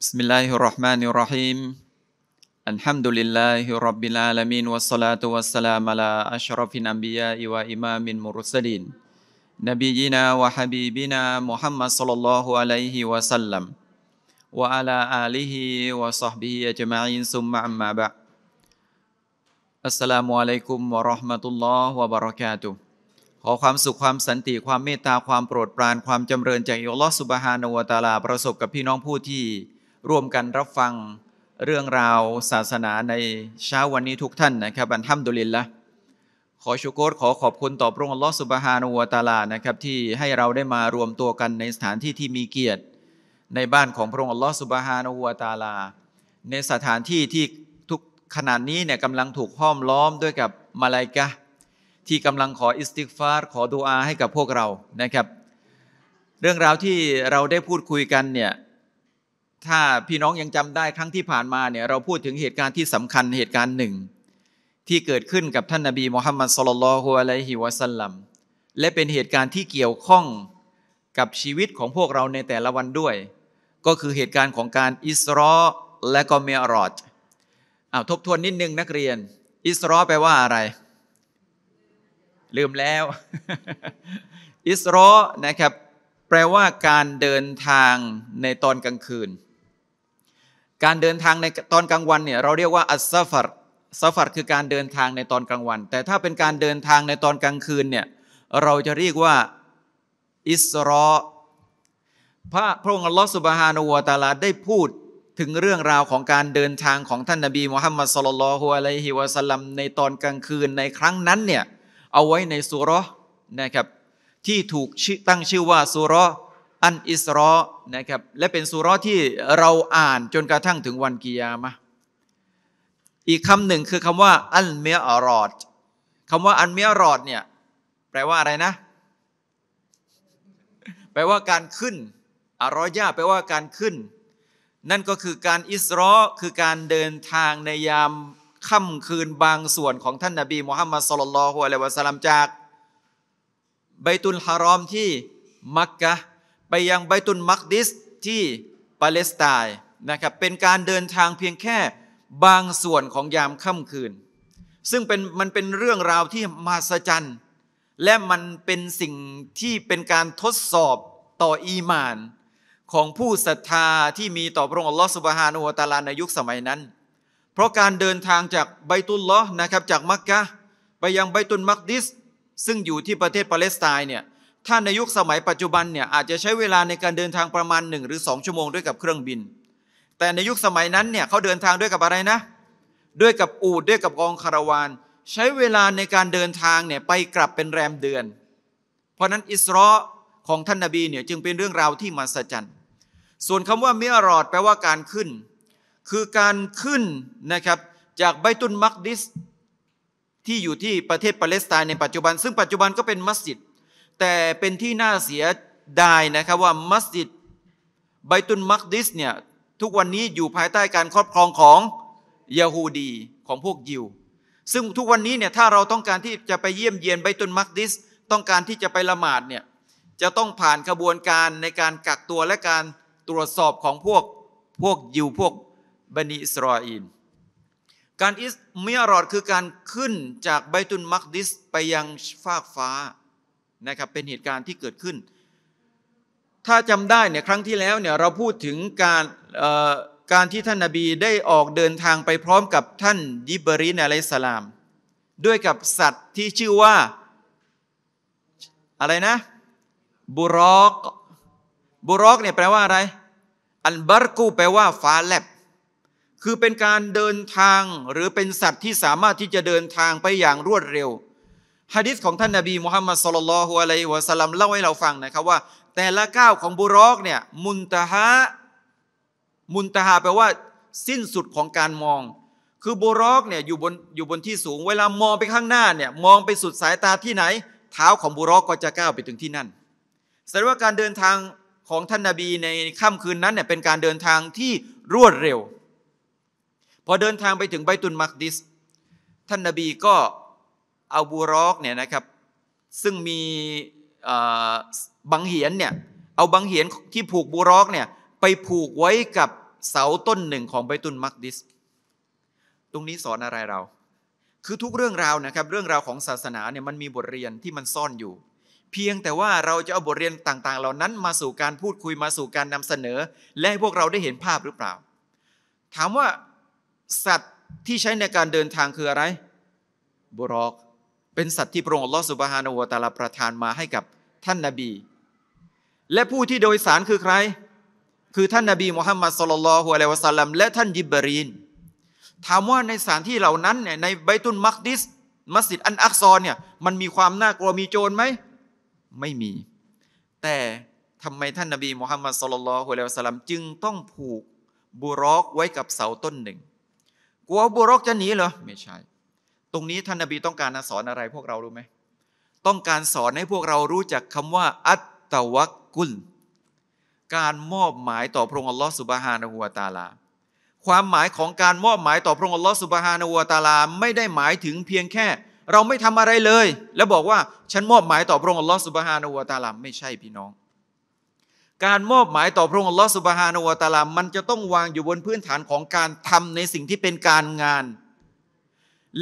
بسم الله الرحمن الرحيم الحمد لله رب العالمين والصلاة والسلام على أشرف الأنبياء وإمام المرسلين نبينا وحبيبنا محمد صلى الله عليه وسلم وعلى آله وصحبه أجمعين ثم أما بعد السلام عليكم ورحمة الله وبركاته ขอความสุขความสันติความเมตตาความโปรดปราน ความจำเริญจากอัลลอฮฺสุบฮานาวตาลาประสบกับพี่น้องผู้ที่ร่วมกันรับฟังเรื่องราวศาสนาในเช้าวันนี้ทุกท่านนะครับอันทัมดุลินละขอชูโกรขอขอบคุณต่อพระองค์ลอสุบฮานุวตาลานะครับ ที่ให้เราได้มารวมตัวกันในสถานที่ที่มีเกียรติในบ้านของพระองค์ลอสุบฮานุวตาลาในสถานที่ที่ทุกขนาดนี้เนี่ยกำลังถูกห้อมล้อมด้วยกับมาลายกะที่กำลังขออิสติกฟารขอดูอาให้กับพวกเรานะครับ เรื่องราวที่เราได้พูดคุยกันเนี่ยถ้าพี่น้องยังจำได้ครั้งที่ผ่านมาเนี่ยเราพูดถึงเหตุการณ์ที่สำคัญ เหตุการณ์หนึ่งที่เกิดขึ้นกับท่านนาบีมุฮัมมัดสุลลัลฮุอะลัยฮิวะสัลลัมและเป็นเหตุการณ์ที่เกี่ยวข้องกับชีวิตของพวกเราในแต่ละวันด้วย ก็คือเหตุการณ์ของการอิสรอและก็เมอรอดอ้าทบทวนนิดนึงนักเรียน อิสรอแปลว่าอะไรลืมแล้ว อิสรอนะครับ แปลว่าการเดินทางในตอนกลางคืนการเดินทางในตอนกลางวันเนี่ยเราเรียกว่า อัสซาฟัดซาฟัดคือการเดินทางในตอนกลางวัน แต่ถ้าเป็นการเดินทางในตอนกลางคืนเนี่ยเราจะเรียกว่าอิสรอพระพระองค์อัลลอฮฺสุบฮานุวาตาลาได้พูดถึงเรื่องราวของการเดินทาง ของท่านนาบีมุฮัมมัดสลลัลฮุอะลัยฮิวะสัลลัมในตอนกลางคืนในครั้งนั้นเนี่ยเอาไว้ในสุรนะครับที่ถูกตั้งชื่อว่าสุรออันอิสรอนะครับและเป็นสุรอที่เราอ่านจนกระทั่งถึงวันกิยามะอีกคำหนึ่งคือคำว่าอันเมียอรอดคำว่า อันเมียรอดเนี่ยแปลว่าอะไรนะ แปลว่าการขึ้นอารอยาแปลว่าการขึ้น นั่นก็คือการอิสรอคือการเดินทางในยามค่ำคืนบางส่วนของ ท่านนาบีมุฮัมมัดสุลลัลฮุอะลัยวะสัลลัมจากใบตุลฮารอมที่มักกะไปยังไบตุนมักดิสที่ปาเลสไตน์นะครับเป็นการเดินทางเพียงแค่บางส่วนของยามค่ำคืน ซึ่งเป็น มันเป็นเรื่องราวที่มหัศจรรย์ และมันเป็นสิ่งที่เป็นการทดสอบต่ออีมานของผู้ศรัทธาที่มีต่อพระองค์อัลลอฮฺสุบฮานุวตาลาในยุคสมัยนั้น เพราะการเดินทางจากไบตุลลอนะครับจากมักกะไปยังไบตุลมักดิส ซึ่งอยู่ที่ประเทศปาเลสไตน์เนี่ยถ้าในยุคสมัยปัจจุบันเนี่ยอาจจะใช้เวลาในการเดินทางประมาณ 1 หรือ 2ชั่วโมงด้วยกับเครื่องบิน แต่ในยุคสมัยนั้นเนี่ยเขาเดินทางด้วยกับอะไรนะ ด้วยกับอูดด้วยกับกองคาราวานใช้เวลาในการเดินทางเนี่ยไปกลับเป็นแรมเดือน เพราะนั้นอิสระของท่านนาบีเนี่ยจึงเป็นเรื่องราวที่มหัศจรรย์ ส่วนคำว่าเมิอรอดแปลว่าการขึ้น คือการขึ้นนะครับจากไบตุนมักดิส ที่อยู่ที่ประเทศปาเลสไตน์ในปัจจุบัน ซึ่งปัจจุบันก็เป็นมัสยิดแต่เป็นที่น่าเสียดายนะครับว่ามัสยิดไบตุนมักดิสเนี่ยทุกวันนี้อยู่ภายใต้การครอบครองของยาฮูดีของพวกยิว ซึ่งทุกวันนี้เนี่ยถ้าเราต้องการที่จะไปเยี่ยมเยียนไบตุนมักดิส ต้องการที่จะไปละหมาดเนี่ยจะต้องผ่านกระบวนการในการกักตัวและการตรวจสอบของพวกพวกยิวพวกบันิอิสรออินการอิสเมิอรอดคือการขึ้นจากไบตุนมักดิสไปยังฟากฟ้านะครับเป็นเหตุการณ์ที่เกิดขึ้น ถ้าจำได้เนี่ยครั้งที่แล้วเนี่ยเราพูดถึงการการที่ท่านนาบีได้ออกเดินทางไปพร้อมกับท่านยิบรินอะลัยสลาม ด้วยกับสัตว์ที่ชื่อว่า อะไรนะบุรอกบุรอกเนี่ยแปลว่าอะไรอันบารกู แปลว่าฟ้าแลบคือเป็นการเดินทางหรือเป็นสัตว์ที่สามารถที่จะเดินทางไปอย่างรวดเร็วฮะดิษของ ท่านนาบีมุฮัมมัดสุลลัลฮุอะลัยฮิวะสัลลัมเล่าให้เราฟังนะครับว่า แต่ละก้าวของบุรอกเนี่ยมุนตะฮะมุนตะฮะแปลว่าสิ้นสุดของการมอง คือบุรอกเนี่ยอยู่บนอยู่บนที่สูง เวลามองไปข้างหน้าเนี่ย มองไปสุดสายตาที่ไหน เท้าของบุรอกก็จะก้าวไปถึงที่นั่นแสดงว่าการเดินทางของท่านนาบีในค่ำคืนนั้นเนี่ยเป็นการเดินทางที่รวดเร็ว พอเดินทางไปถึงไบตุนมักดิสท่านนาบีก็อาบูรอกเนี่ยนะครับซึ่งมีบังเหียนเนี่ยเอาบังเหียนที่ผูกบูรอกเนี่ยไปผูกไว้กับเสาต้นหนึ่ง ของไบตุนมักดิสตรงนี้สอนอะไรเรา คือทุกเรื่องราวนะครับ เรื่องราวของศาสนาเนี่ยมันมีบทเรียนที่มันซ่อนอยู่ เพียงแต่ว่าเราจะเอาบทเรียนต่างๆ เหล่านั้นมาสู่การพูดคุยมาสู่การนำเสนอ และให้พวกเราได้เห็นภาพหรือเปล่า ถามว่าสัตว์ที่ใช้ในการเดินทางคืออะไรบุรอกเป็นสัตว์ที่พระองค์ลอสุบฮานอวตาลา ประทานมาให้กับท่านนาบี และผู้ที่โดยสารคือใคร คือท่านนาบีมุฮัมมัดสุลลัลฮุอะลัยวะสัลลัมและท่านยิบรีนถามว่าในสถานที่เหล่านั้นเนี่ยในไบตุนมักดิส มัสยิดอันอักซอนเนี่ยมันมีความน่ากลัวมีโจรไหม ไม่มี แต่ทำไมท่านนาบีมุฮัมมัดสุลลัลฮุอะลัยวะสัลลัมจึงต้องผูกบุรอกไว้กับเสาต้นหนึ่ง กลัวบุรอกจะหนีเหรอไม่ใช่ตรงนี้ท่านนบีต้องการสอนอะไรพวกเรารู้ไหม ต้องการสอนให้พวกเรารู้จักคำว่าอัตตะวักกุลการมอบหมายต่อพระองค์อัลลอฮฺสุบฮานะฮูวาตาลา ความหมายของการมอบหมายต่อพระองค์อัลลอฮฺสุบฮานะฮูวาตาลาไม่ได้หมายถึงเพียงแค่ เราไม่ทำอะไรเลย แล้วบอกว่าฉันมอบหมายต่อพระองค์อัลลอฮฺสุบฮานะฮูวาตาลาไม่ใช่พี่น้อง การมอบหมายต่อพระองค์อัลลอฮฺสุบฮานะฮูวาตาลามันจะต้องวางอยู่บนพื้นฐานของการทำในสิ่งที่เป็นการงาน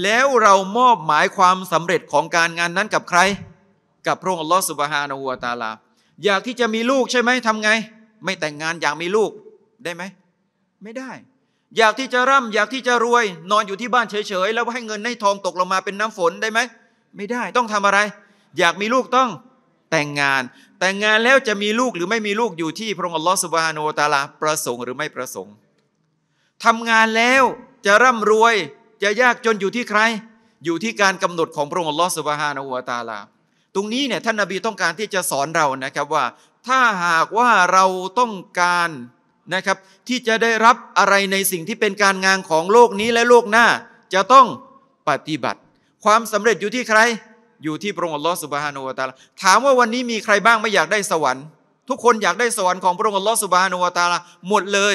แล้วเรามอบหมายความสำเร็จของการงานนั้นกับใคร กับพระองค์ลอสุบฮานาหัวตาลาอยากที่จะมีลูกใช่ไหมทำไง ไม่แต่งงานอยากมีลูกได้ไหม ไม่ได้ อยากที่จะร่ำอยากที่จะรวย นอนอยู่ที่บ้านเฉยๆ แล้วให้เงินให้ทองตกลงมาเป็นน้ำฝนได้ไหม ไม่ได้ต้องทำอะไร อยากมีลูกต้องแต่งงาน แต่งงานแล้วจะมีลูกหรือไม่มีลูกอยู่ที่พระองค์ลอสุบฮานาหัวตาลาประสงค์หรือไม่ประสงค์ ทำงานแล้วจะร่ำรวยจะยากจนอยู่ที่ใคร อยู่ที่การกำหนดของพระองค์ลอสุบฮานอหัวตาลา ตรงนี้เนี่ยท่านนาบีต้องการที่จะสอนเรานะครับว่า ถ้าหากว่าเราต้องการนะครับที่จะได้รับอะไรในสิ่งที่เป็นการงานของโลกนี้และโลกหน้า จะต้องปฏิบัติ ความสำเร็จอยู่ที่ใคร อยู่ที่พระองค์ลอสุบฮานอหัวตาลาถามว่าวันนี้มีใครบ้างไม่อยากได้สวรรค์ ทุกคนอยากได้สวรรค์ของพระองค์ลอสุบฮานอหัวตาลาหมดเลย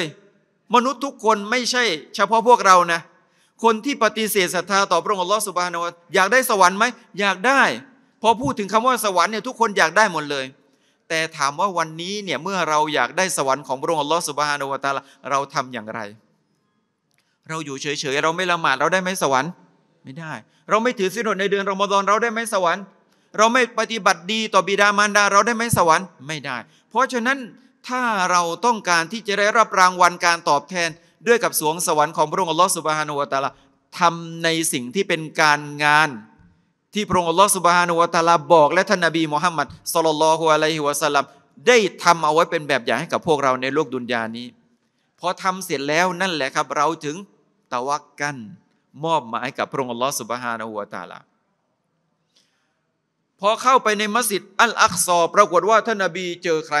มนุษย์ทุกคนไม่ใช่ เฉพาะพวกเรานะคนที่ปฏิเสธศรัทธาต่อพระองค์อัลลอฮฺสุบฮานาวะอยากได้สวรรค์ไหมอยากได้ พอพูดถึงคำว่าสวรรค์เนี่ยทุกคนอยากได้หมดเลย แต่ถามว่าวันนี้เนี่ย เมื่อเราอยากได้สวรรค์ของพระองค์อัลลอฮฺสุบฮานาวะตาเราทำอย่างไร เราอยู่เฉยๆเราไม่ละหมาดเราได้ไหมสวรรค์ ไม่ได้ เราไม่ถือสินอดในเดือนรอมฎอนเราได้ไหมสวรรค์ เราไม่ปฏิบัติดีต่อบิดามารดาเราได้ไหมสวรรค์ไม่ได้ เพราะฉะนั้นถ้าเราต้องการที่จะได้รับรางวัลการตอบแทนด้วยกับสวงสวรรค์ของพระองค์อัลลอฮฺสุบฮานุวะตาลาทำในสิ่งที่เป็นการงาน ที่พระองค์อัลลอฮฺสุบฮานุวะตาลาบอกและท่านนบีมุฮัมมัดสลลัลฮุอะลัยฮิวะสัลลัม ได้ทำเอาไว้เป็นแบบอย่างให้กับพวกเราในโลกดุนยานี้ พอทำเสร็จแล้วนั่นแหละครับเราถึงตะวักกันมอบหมายกับพระองค์อัลลอฮฺสุบฮานุวะตาลาพอเข้าไปในมัสยิดอัลอักซอปรากฏว่าท่านนบีเจอใคร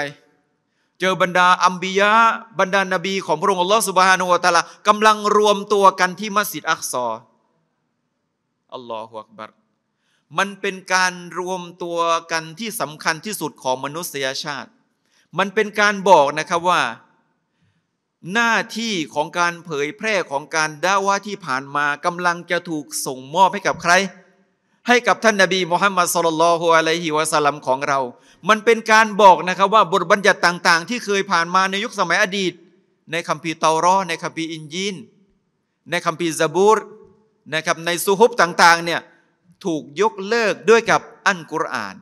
เจอบรรดาอัมบียะบรรดานบีของพระองค์อัลลอฮฺสุบฮานุวะตาลากำลังรวมตัวกันที่มัสยิดอักซออัลลอฮฺอักบัรมันเป็นการรวมตัวกันที่สำคัญที่สุดของมนุษยชาติ มันเป็นการบอกนะครับว่า หน้าที่ของการเผยแพร่ของการด่าว่าที่ผ่านมากำลังจะถูกส่งมอบให้กับใครให้กับท่านนาบีมุฮัมมัดสุลลัลฮุอะลัยฮิวะสัลลัมของเรา มันเป็นการบอกนะครับว่าบทบัญญัติต่างๆ ที่เคยผ่านมาในยุคสมัยอดีต ในคัมภีร์เตารอในคัมภีร์อินยีนในคัมภีร์ซาบูรนะครับในซูฮุบต่างๆเนี่ยถูกยกเลิกด้วยกับอัลกุรอาน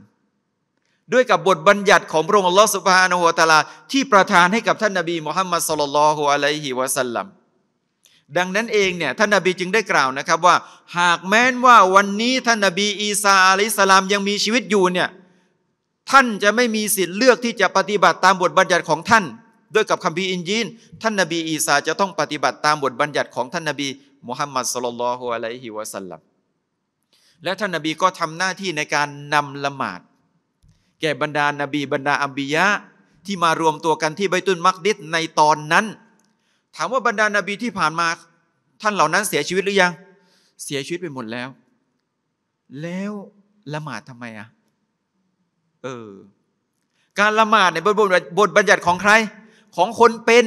ด้วยกับบทบัญญัติของพระองค์อัลลอฮฺสุบฮานะฮูวะตาลาที่ประทานให้กับท่านนาบีมุฮัมมัดสุลลัลฮุอะลัยฮิวะสัลลัมดังนั้นเองเนี่ยท่านนาบีจึงได้กล่าวนะครับว่าหากแม้นว่าวันนี้ท่านนาบี อีสาอะลิสลามยังมีชีวิตอยู่เนี่ยท่านจะไม่มีสิทธิ์เลือกที่จะปฏิบัติตามบทบัญญัติของท่าน ด้วยกับคัมภีร์อินยีนท่านนาบีอีสาจะต้องปฏิบัติตามบทบัญญัติของท่านนาบีมุฮัมมัดสลลัลฮุอะลัยฮิวะสัลลัมและท่านนาบีก็ทำหน้าที่ในการนำละหมาด แก่บรรดานาบีบรรดาอัมบียะที่มารวมตัวกันที่ใบตุนมักดิษในตอนนั้นถามว่าบรรดานาบีที่ผ่านมาท่านเหล่านั้นเสียชีวิตหรือยัง เสียชีวิตไปหมดแล้ว แล้วละหมาดทำไมอ่ะเออการละหมาดในบทบทบัญญัติของใคร ของคนเป็น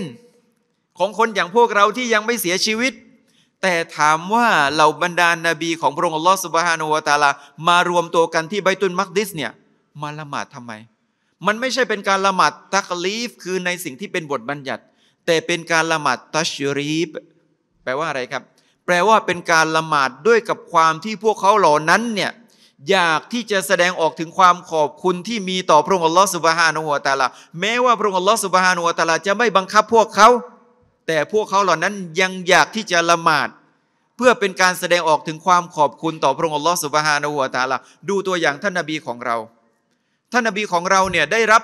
ของคนอย่างพวกเราที่ยังไม่เสียชีวิต แต่ถามว่าเหล่าบรรดานาบีของพระองค์อัลลอฮฺสุบฮานุวาตาลามารวมตัวกันที่ไบตุนมักดิสเนี่ยมาละหมาดทำไม มันไม่ใช่เป็นการละหมาดตักลีฟ คือในสิ่งที่เป็นบทบัญญัติแต่เป็นการละหมาดตัชรีบแปลว่าอะไรครับ แปลว่าเป็นการละหมาดด้วยกับความที่พวกเขาเหล่านั้นเนี่ยอยากที่จะแสดงออกถึงความขอบคุณที่มีต่อพระองค์อัลลอฮฺสุบฮานุวะตาลาแม้ว่าพระองค์อัลลอฮฺสุบฮานุวะตาลาจะไม่บังคับพวกเขา แต่พวกเขาเหล่านั้นยังอยากที่จะละหมาด เพื่อเป็นการแสดงออกถึงความขอบคุณต่อพระองค์อัลลอฮฺสุบฮานุวะตาลาดูตัวอย่างท่านนบีของเราท่านนบีของเราเนี่ยได้รับ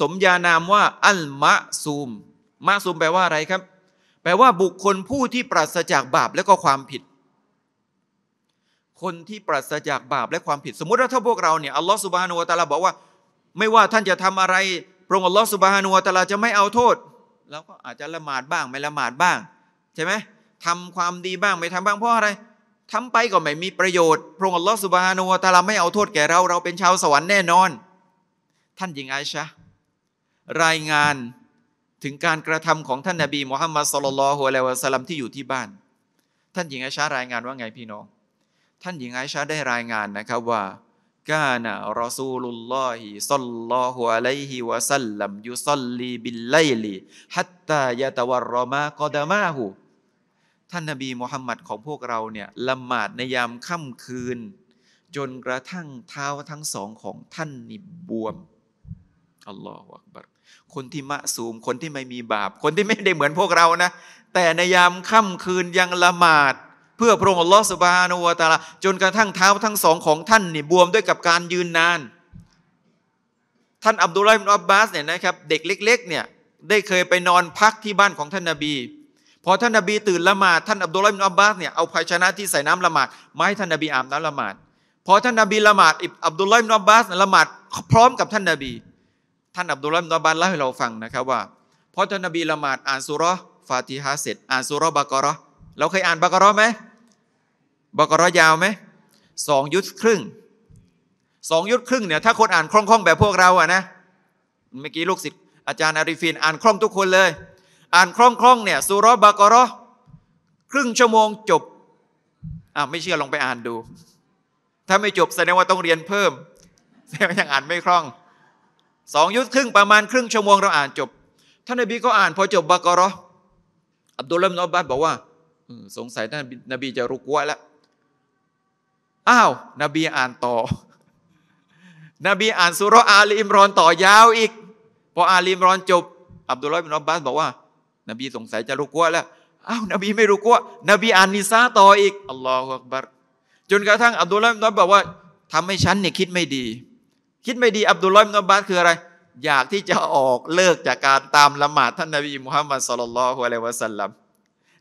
สมญานามว่า อัลมะซูมมะซูมแปลว่าอะไรครับ แปลว่าบุคคลผู้ที่ปราศจากบาปและก็ความผิด คนที่ปราศจากบาปและความผิดสมมติว่าถ้าพวกเราเนี่ยอัลลอฮฺสุบฮานุว์ตาลา บอกว่า ไม่ว่าท่านจะทำอะไร พระองค์อัลลอฮฺสุบฮานุว์ตาลาจะไม่เอาโทษเราก็อาจจะละหมาดบ้างไม่ละหมาดบ้าง ใช่ไหมทำความดีบ้าง ไม่ทำบ้างเพราะอะไรทำไปก็ไม่มีประโยชน์พระองค์อัลลอฮฺสุบฮานุว์ตาลา ไม่เอาโทษแก่ เราเราเป็นชาวสวรรค์แน่นอน ท่านหญิงไอชะรายงานถึงการกระทำของท่านนาบีมุฮัมมัดสุลลัลฮุอะลัยวะสัลลัมที่อยู่ที่บ้าน ท่านหญิงไอชารายงานว่าไงพี่น้อง ท่านหญิงไอชาได้รายงานนะครับว่ากานะรอซูลุลลอฮิสัลลัลฮุอะลัยฮิวะสัลลัมยุสัลลีบิลไลลีฮัตตายะตะวรรมากอดามาหูท่านนาบีมุฮัมมัดของพวกเราเนี่ยละหมาดในยามค่ำคืน จนกระทั่งเท้าทั้งสองของท่านนี่บวมอัลลอฮฺอักบัรคนที่มะสูม คนที่ไม่มีบาป คนที่ไม่ได้เหมือนพวกเรานะ แต่ในยามค่ำคืนยังละหมาดเพื่อพระองค์ลอสบานนวตาลาจนกระทั่งเท้าทั้งสองของท่านนี่บวมด้วยกับการยืนนาน ท่านอับดุลไลม์นอับบาสเนี่ยนะครับ เด็กเล็ก ๆเนี่ยได้เคยไปนอนพักที่บ้านของท่านนาบีพอท่านนาบีตื่นละหมาดท่านอับดุลไลม์นอับบาสเนี่ยเอาภาชนะที่ใส่น้ำละหมาดมาให้ท่านนาบีอาบน้ำละหมาดพอท่านนาบีละหมาดอับดุลไลม์นอับบาสละหมาดพร้อมกับท่านนาบีท่านอับดุลลาห์มนบานเล่าให้เราฟังนะครับ ว่าพอท่านนบีละหมาดอ่านสุรฟาติฮะเสร็จอ่านสุรบากรอเราเคยอ่านบากรอไหมบากรอยาวไหมสองยุทธครึ่งสองยุทธครึ่งเนี่ยถ้าคนอ่านคล่อง ๆ แบบพวกเราอะนะเมื่อกี้ลูกศิษย์อาจารย์อาริฟินอ่านคล่องทุกคนเลย อ่านคล่องๆเนี่ยสุรบากรอครึ่งชั่วโมงจบอ่าไม่เชื่อลองไปอ่านดู ถ้าไม่จบแสดงว่าต้องเรียนเพิ่มแสดงว่ายังอ่านไม่คล่องสองยุคครึ่งประมาณครึ่งชั่วโมงเราอ่านจบท่านนบีก็อ่านพอจบบากรออับดุลเลมโนบัสบอกว่าสงสัยท่านนบีจะรุกวะแล้วอ้าวนบีอ่านต่อนบีอ่านสุรอาลีอิมรอนต่อยาวอีก พออาลีอิมรอนจบ อับดุลเลมโนบนับบาสบอกว่า นบีสงสัยจะรุกวะแล้วอ้าวนบีไม่รู้กวะวนบีอ่านนิซาต่ออีกอัลลอฮฺอักบัรจนกระทั่ง อับดุลเลมโนบนับบาสบอกว่า ทำให้ฉันเนี่ยคิดไม่ดีคิดไม่ดีอับดุลลอฮ์มุนัมมัดคืออะไรอยากที่จะออกเลิกจากการตามละหมาดท่านนบีมุฮัมมัดสุลลัลฮุอะลัยวะสัลลัม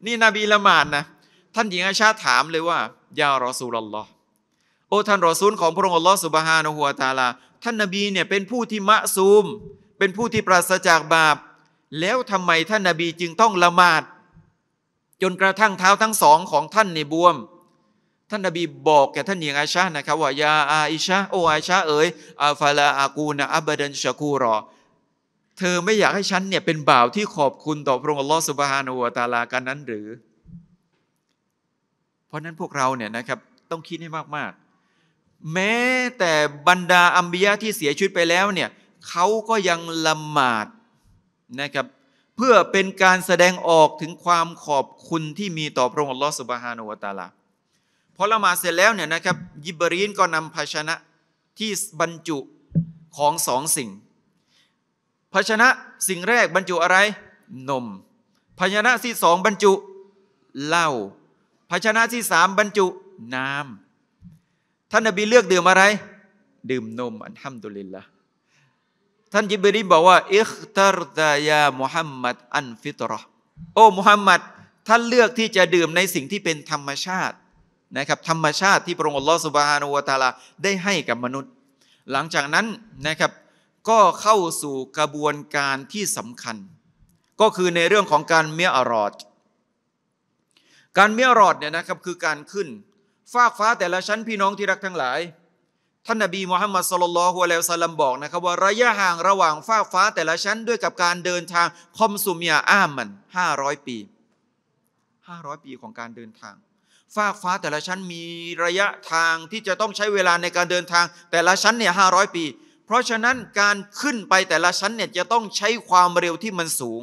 นี่นบีละหมาดนะ ท่านหญิงอาชาถามเลยว่า ยารอซูลลอฮ์โอ้ท่านรอซูลของพระองค์อัลลอฮ์สุบฮานะฮัวตาลา ท่านนบีเนี่ยเป็นผู้ที่มะซูมเป็นผู้ที่ปราศจากบาป แล้วทำไมท่านนบีจึงต้องละหมาด จนกระทั่งเท้าทั้งสองของท่านในบวมท่านนบีบอกแก่ท่านหญิงอาชานะครับ ว่ายาอาอิชาโออาชาเอ๋ยอาฟาลาอากูนะอับดันชะกูรอเธอไม่อยากให้ฉันเนี่ยเป็นบ่าวที่ขอบคุณต่อพระองค์ลอสุบฮานอูตาลากันนั้นหรือ เพราะนั้นพวกเราเนี่ยนะครับต้องคิดให้มาก ๆ แม้แต่บรรดาอัมบียะที่เสียชีวิตไปแล้วเนี่ยเขาก็ยังละหมาดนะครับเพื่อเป็นการแสดงออกถึงความขอบคุณที่มีต่อพระองค์ลอสุบฮานอูตาลาพอละหมาดเสร็จแล้วเนี่ยนะครับยิบรีนก็นำภาชนะที่บรรจุของสองสิ่งภาชนะสิ่งแรกบรรจุอะไร นมภาชนะที่สองบรรจุเหล้าภาชนะที่สามบรรจุน้ำท่านนบีเลือกดื่มอะไร ดื่มนมอันฮัมดุลิลละท่านยิบรีนบอกว่าอิคตาร์ตายามุฮัมมัดอันฟิตรอโอ้มุฮัมมัดท่านเลือกที่จะดื่มในสิ่งที่เป็นธรรมชาตินะครับธรรมชาติที่พระองค์อัลลอฮฺสุบฮานุวตาลาได้ให้กับมนุษย์ หลังจากนั้นนะครับก็เข้าสู่กระบวนการที่สำคัญ ก็คือในเรื่องของการเมียอรอด การเมียอรอดเนี่ยนะครับคือการขึ้นฟากฟ้าแต่ละชั้นพี่น้องที่รักทั้งหลาย ท่านนบีมูฮัมมัดสุลลัลฮุอะลัยฮิสลัมบอกนะครับ ว่าระยะห่างระหว่างฟากฟ้าแต่ละชั้นด้วยกับการเดินทางคอมซูมยาอ้ามัน500 ปี 500 ปีของการเดินทางฟากฟ้าแต่ละชั้นมีระยะทางที่จะต้องใช้เวลาในการเดินทางแต่ละชั้นเนี่ยห้าปี เพราะฉะนั้นการขึ้นไปแต่ละชั้นเนี่ยจะต้องใช้ความเร็วที่มันสูง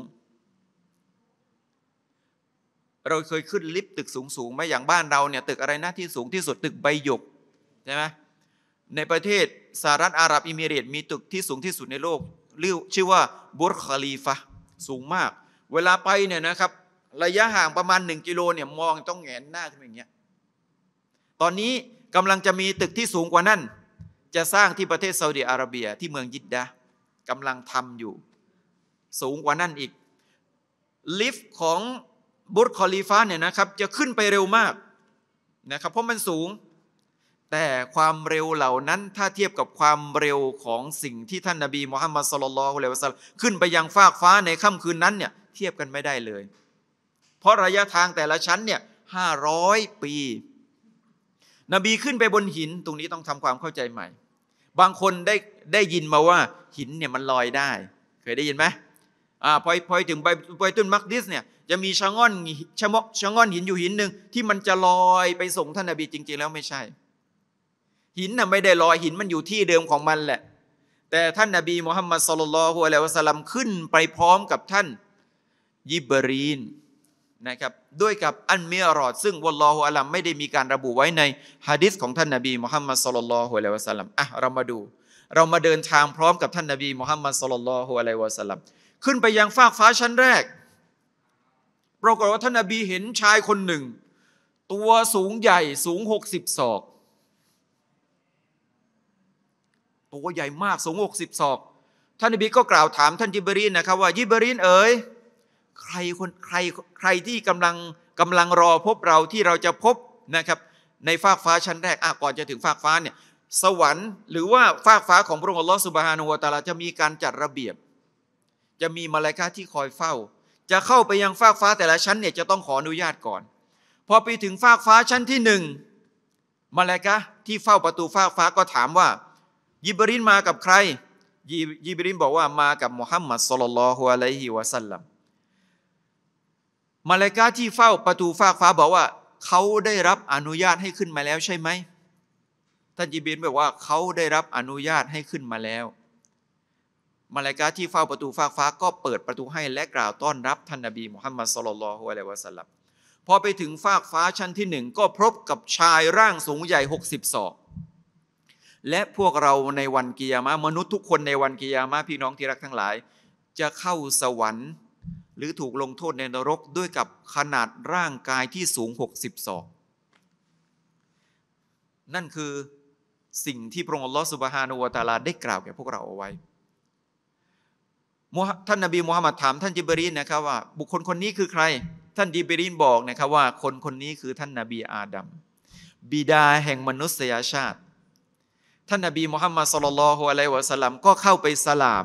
เราเคยขึ้นลิฟต์ตึกสูงสูงไหมอย่างบ้านเราเนี่ยตึกอะไรนะที่สูงที่สุด ตึกใบหยกใช่ไหมในประเทศสหรัฐอาหรับอิมิเรตมีตึกที่สูงที่สุดในโลกเรียกชื่อว่าบุรคาลีฟะสูงมากเวลาไปเนี่ยนะครับระยะห่างประมาณ1กิโลเนี่ยมองต้องแงนหน้าขึ้นอย่างเงี้ย ตอนนี้กำลังจะมีตึกที่สูงกว่านั้น จะสร้างที่ประเทศซาอุดีอาระเบียที่เมืองยิดดะกำลังทำอยู่สูงกว่านั้นอีกลิฟต์ของบุตรคอลีฟ้าเนี่ยนะครับจะขึ้นไปเร็วมากนะครับเพราะมันสูง แต่ความเร็วเหล่านั้นถ้าเทียบกับความเร็วของสิ่งที่ท่านนาบีมุฮัมมัดสุลลัลลอฮุอะลัยวะสัลขึ้นไปยังฟากฟ้าในค่ำคืนนั้นเนี่ยเทียบกันไม่ได้เลยเพราะระยะทางแต่ละชั้นเนี่ยห้าร้อยปี นบีขึ้นไปบนหินตรงนี้ต้องทำความเข้าใจใหม่ บางคนได้ได้ยินมาว่าหินเนี่ยมันลอยได้ เคยได้ยินไหมอ่าพอพอถึงไปไปต้นมักดิสเนี่ยจะมีชะง่อนชะมกชะง่อนหินอยู่หินหนึ่งที่มันจะลอยไปส่งท่านนบีจริง ๆ แล้วไม่ใช่ หินน่ะไม่ได้ลอยหินมันอยู่ที่เดิมของมันแหละ แต่ท่านนบีมุฮัมมัดสุลลัลฮุอะลัยวะสัลลัมขึ้นไปพร้อมกับท่านยิบรีนนะครับด้วยกับอันเมียรอดซึ่งวลลอฮุอะลัมไม่ได้มีการระบุไว้ในฮะดิษของท่านนบีมุฮัมมัดสุลลัลฮุอะลัยวะสัลลัมอ่ะเรามาดู เรามาเดินทางพร้อมกับ ท่านนบีมุฮัมมัดสุลลัลฮุอะลัยวะสัลลัมขึ้นไปยังฟากฟ้าชั้นแรกปรากฏว่าท่านนบีเห็นชายคนหนึ่ง ตัวสูงใหญ่สูงหกสิบศอกตัวใหญ่มากสูงหกสิบศอกท่านนบีก็กล่าวถามท่านยิบรีนนะครับว่ายิบรีนเอ๋ยใครคนใครใครที่กำลังกำลังรอพบเราที่เราจะพบนะครับ ในฟากฟ้าชั้นแรกอ่ะก่อนจะถึงฟากฟ้าเนี่ยสวรรค์หรือว่าฟากฟ้าของพระองค์ลอสุบฮานุวตาลาจะมีการจัดระเบียบ จะมีมาลายกาที่คอยเฝ้า จะเข้าไปยังฟากฟ้าแต่ละชั้นเนี่ยจะต้องขออนุญาตก่อน พอไปถึงฟากฟ้าชั้นที่หนึ่งมาลายกาที่เฝ้าประตูฟากฟ้าก็ถามว่า ยิบรินมากับใคร ยิบรินบอกว่ามากับมุฮัมมัดสุลลัลฮุอะลัยฮิวะสัลลัมมาเลกาที่เฝ้าประตูฟากฟ้าบอกว่าเขาได้รับอนุญาตให้ขึ้นมาแล้วใช่ไหมท่านยิบินบอกว่าเขาได้รับอนุญาตให้ขึ้นมาแล้วมาเลกาที่เฝ้าประตูฟากฟ้า ก็เปิดประตูให้และกล่าวต้อนรับ ท่านนบีมุฮัมมัดสลลัลฮุอะลัยวะสัลลัมพอไปถึงฟากฟ้าชั้นที่หนึ่งก็พบกับชายร่างสูงใหญ่60ศอกและพวกเราในวันกิยามะมนุษย์ทุกคนในวันกิยามะพี่น้องที่รักทั้งหลาย จะเข้าสวรรค์หรือถูกลงโทษในนรกด้วยกับขนาดร่างกายที่สูง60สองนั่นคือสิ่งที่พระองค์ลอสุบฮานุวตาลาได้กล่าวแก่พวกเราเอาไว้ท่านนาบีมูฮัมมัดถามท่านจิบรีนนะครับว่าบุคคลคนนี้คือใคร ท่านจิบรีนบอกนะครับว่า คนคนนี้คือท่านนาบีอาดัมบิดาแห่งมนุษยชาติ ท่านนาบีมูฮัมมัดสลลัลฮุอะลัยวะสลัมก็เข้าไปสลาม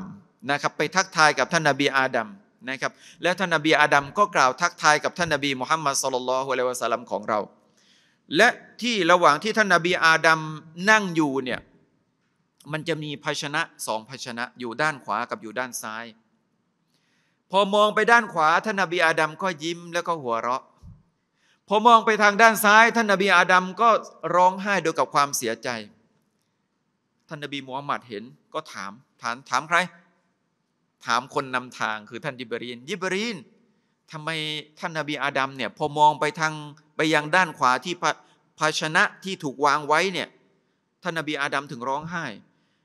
นะครับไปทักทายกับท่านนาบีอาดัมนะครับแล้วท่านนบีอาดัมก็กล่าวทักทายกับท่านนบีมุฮัมมัดสุลลัลฮุอะลัยวะสัลลัมของเรา และที่ระหว่างที่ท่านนบีอาดัมนั่งอยู่เนี่ยมันจะมีภาชนะสองภาชนะอยู่ด้านขวากับอยู่ด้านซ้าย พอมองไปด้านขวาท่านนบีอาดัมก็ยิ้มแล้วก็หัวเราะพอมองไปทางด้านซ้ายท่านนบีอาดัมก็ร้องไห้โดยกับความเสียใจท่านนบีมูฮัมหมัดเห็นก็ถามถามถามใครถามคนนำทางคือท่านยิบรีนยิบรีนทำไมท่านนาบีอาดัมเนี่ยพอมองไปทางไปยังด้านขวาที่ภาชนะที่ถูกวางไว้เนี่ยท่านนาบีอาดัมถึงร้องไห้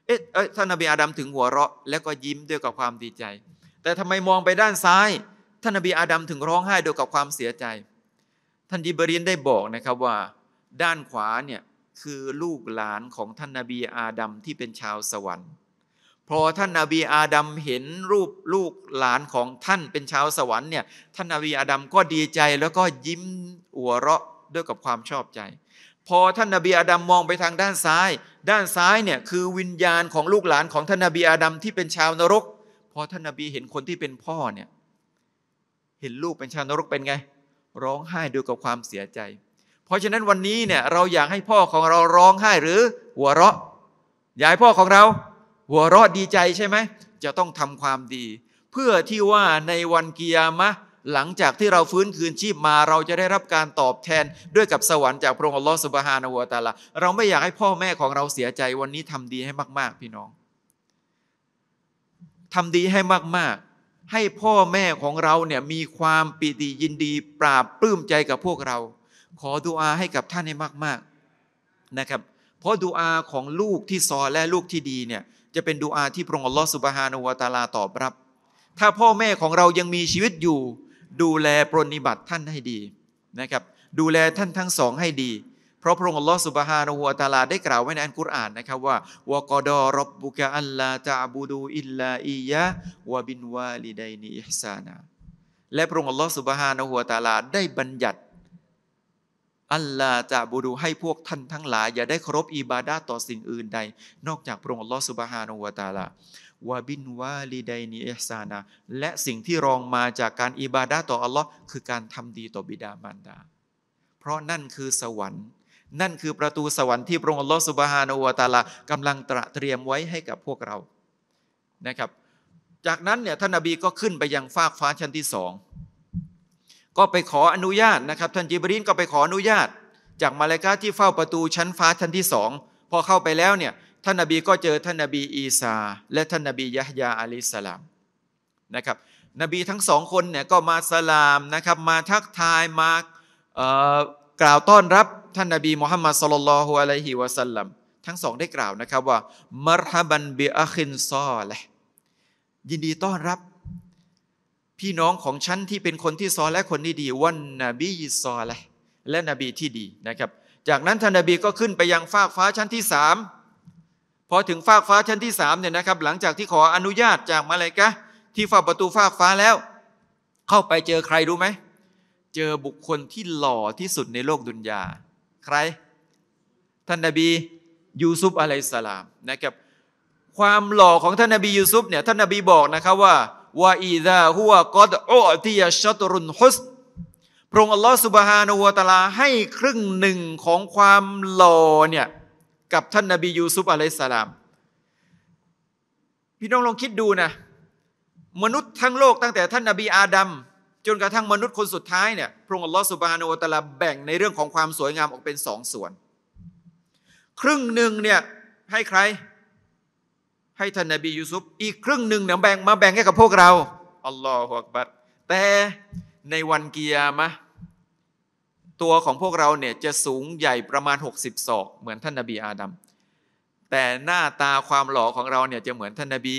เอ๊ะท่านนาบีอาดัมถึงหัวเราะ แล้วก็ยิ้มด้วยกับความดีใจ แต่ทำไมมองไปด้านซ้ายท่านนาบีอาดัมถึงร้องไห้ด้วยกับความเสียใจท่านยิบรีนได้บอกนะครับว่าด้านขวาเนี่ยคือลูกหลานของท่านนาบีอาดัมที่เป็นชาวสวรรค์พอท่านนาบีอาดัมเห็นรูปลูกหลานของท่านเป็นชาวสวรรค์เนี่ย ท่านนาบีอาดัมก็ดีใจแล้วก็ยิ้มอัวเราะด้วยกับความชอบใจ พอท่านนาบีอาดัมมองไปทางด้านซ้าย ด้านซ้ายเนี่ยคือวิญญาณของลูกหลานของท่านนาบีอาดัมที่เป็นชาวนรก พอท่านนาบีเห็นคนที่เป็นพ่อเนี่ย เห็นลูกเป็นชาวนรกเป็นไง ร้องไห้ด้วยกับความเสียใจ เพราะฉะนั้นวันนี้เนี่ยเราอยากให้พ่อของเราร้องไห้หรือหัวเราะอยากให้พ่อของเราหัวเราะดีใจใช่ไหม จะต้องทำความดี เพื่อที่ว่าในวันกิยามะหลังจากที่เราฟื้นคืนชีพมาเราจะได้รับการตอบแทนด้วยกับสวรรค์จากพระองค์อัลลอฮฺสุบฮานาวตาละเราไม่อยากให้พ่อแม่ของเราเสียใจวันนี้ทำดีให้มาก ๆ พี่น้องทำดีให้มาก ๆ ให้พ่อแม่ของเราเนี่ยมีความปิติยินดีปราบปลื้มใจกับพวกเรา ขอดุอาให้กับท่านให้มาก ๆนะครับ เพราะดุอาของลูกที่ซอและลูกที่ดีเนี่ยจะเป็นดูอาที่พระองค์อัลลอฮฺสุบฮานุวตาลาตอบรับ ถ้าพ่อแม่ของเรายังมีชีวิตอยู่ ดูแลปรนิบัติท่านให้ดีนะครับดูแลท่านทั้งสองให้ดี เพราะพระองค์อัลลอฮฺสุบฮานุหัตาลาได้กล่าวไว้ในอันกุรอานนะครับว่าวกอดอรบบุกะอัลลาตะบูดูอิลลาอียะวะบินวาลิดัยนีอิฮซานาและพระองค์อัลลอฮฺสุบฮานุหัตาลาได้บัญญัติอัลลาจะบูดูให้พวกท่านทั้งหลายอย่าได้เคารพอิบาดาต่อสิ่งอื่นใด นอกจากพระองค์ลอสุบฮานุวตาลาวาบินวาลีไดนีเอซานา และสิ่งที่รองมาจากการอิบาดาต่ออัลลอฮ์คือการทำดีต่อบิดามารดา เพราะนั่นคือสวรรค์ นั่นคือประตูสวรรค์ที่พระองค์ลอสุบฮานุวตาลากำลังตระเตรียมไว้ให้กับพวกเรา นะครับ จากนั้นเนี่ยท่านนบีก็ขึ้นไปยังฟากฟ้าชั้นที่สองก็ไปขออนุญาตนะครับท่านจิบรีนก็ไปขออนุญาต จากมาเลกาที่เฝ้าประตูชั้นฟ้าชั้นที่สองพอเข้าไปแล้วเนี่ยท่านนาบีก็เจอท่านนาบี อีสาและท่านนาบียะฮยาอะลิสลามนะครับนบีทั้งสองคนเนี่ยก็มาสลามนะครับมาทักทายมากล่าวต้อนรับท่านนาบีมุฮัมมัดสุลลัลฮุอะลัยฮิวะสัลลัมทั้งสองได้กล่าวนะครับว่ามรฮบันเบีัคินซอลยินดีต้อนรับพี่น้องของฉันที่เป็นคนที่ซอและคนที่ดีวันนบีซอและและนบีที่ดีนะครับ จากนั้นท่านนบีก็ขึ้นไปยังฟากฟ้าชั้นที่สามพอถึงฟากฟ้าชั้นที่สามเนี่ยนะครับ หลังจากที่ขออนุญาตจากมาเลยกะที่ฝ้าประตูฟากฟ้าแล้ว เข้าไปเจอใครรู้ไหมเจอบุคคลที่หล่อที่สุดในโลกดุนยาใคร ท่านนบียูซุฟอะลัยสลามนะครับความหล่อของท่านนบียูซุฟเนี่ยท่านนบีบอกนะครับว่าว่าอีดาหัวกอดโอติยชัตรุนฮุสพระองค์อัลลอฮฺสุบฮานุวตาลาให้ครึ่งหนึ่งของความหล่อเนี่ยกับท่านนาบียูซุฟอะลัยสลาม พี่น้องลองคิดดูนะมนุษย์ทั้งโลกตั้งแต่ ท่านนาบีอาดัมจนกระทั่ง มนุษย์คนสุดท้ายเนี่ยพระองค์อัลลอฮฺสุบฮานุวตาลาแบ่งในเรื่องของความสวยงามออกเป็นสองส่วน ครึ่งหนึ่งเนี่ยให้ใครให้ท่านนบียูซุฟอีกครึ่งหนึ่งเนี่ยแบ่งมาแบ่งให้กับพวกเราอัลลอฮฺอักบัดแต่ในวันกิยามะตัวของพวกเราเนี่ยจะสูงใหญ่ประมาณ60ศอกเหมือนท่านนบีอาดัมแต่หน้าตาความหล่อของเราเนี่ยจะเหมือนท่านนบี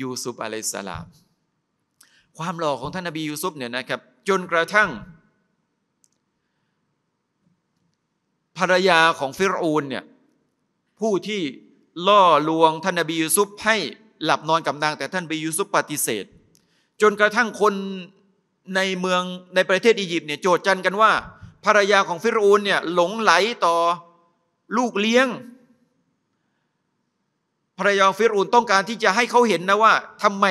ยูซุฟอะลัยสลามความหล่อของท่านนบียูซุฟเนี่ยนะครับจนกระทั่งภรรยาของฟิรูนเนี่ยผู้ที่ล่อลวงท่านนบียูซุปให้หลับนอนกับนาง แต่ท่านนบียูซุปปฏิเสธ จนกระทั่งคนในเมืองในประเทศอียิปต์เนี่ยโจทจันกันว่าภรรยาของฟิรูนเนี่ยหลงไหลต่อลูกเลี้ยงภรรยาฟิรูนต้องการที่จะให้เขาเห็นนะว่า ทำไม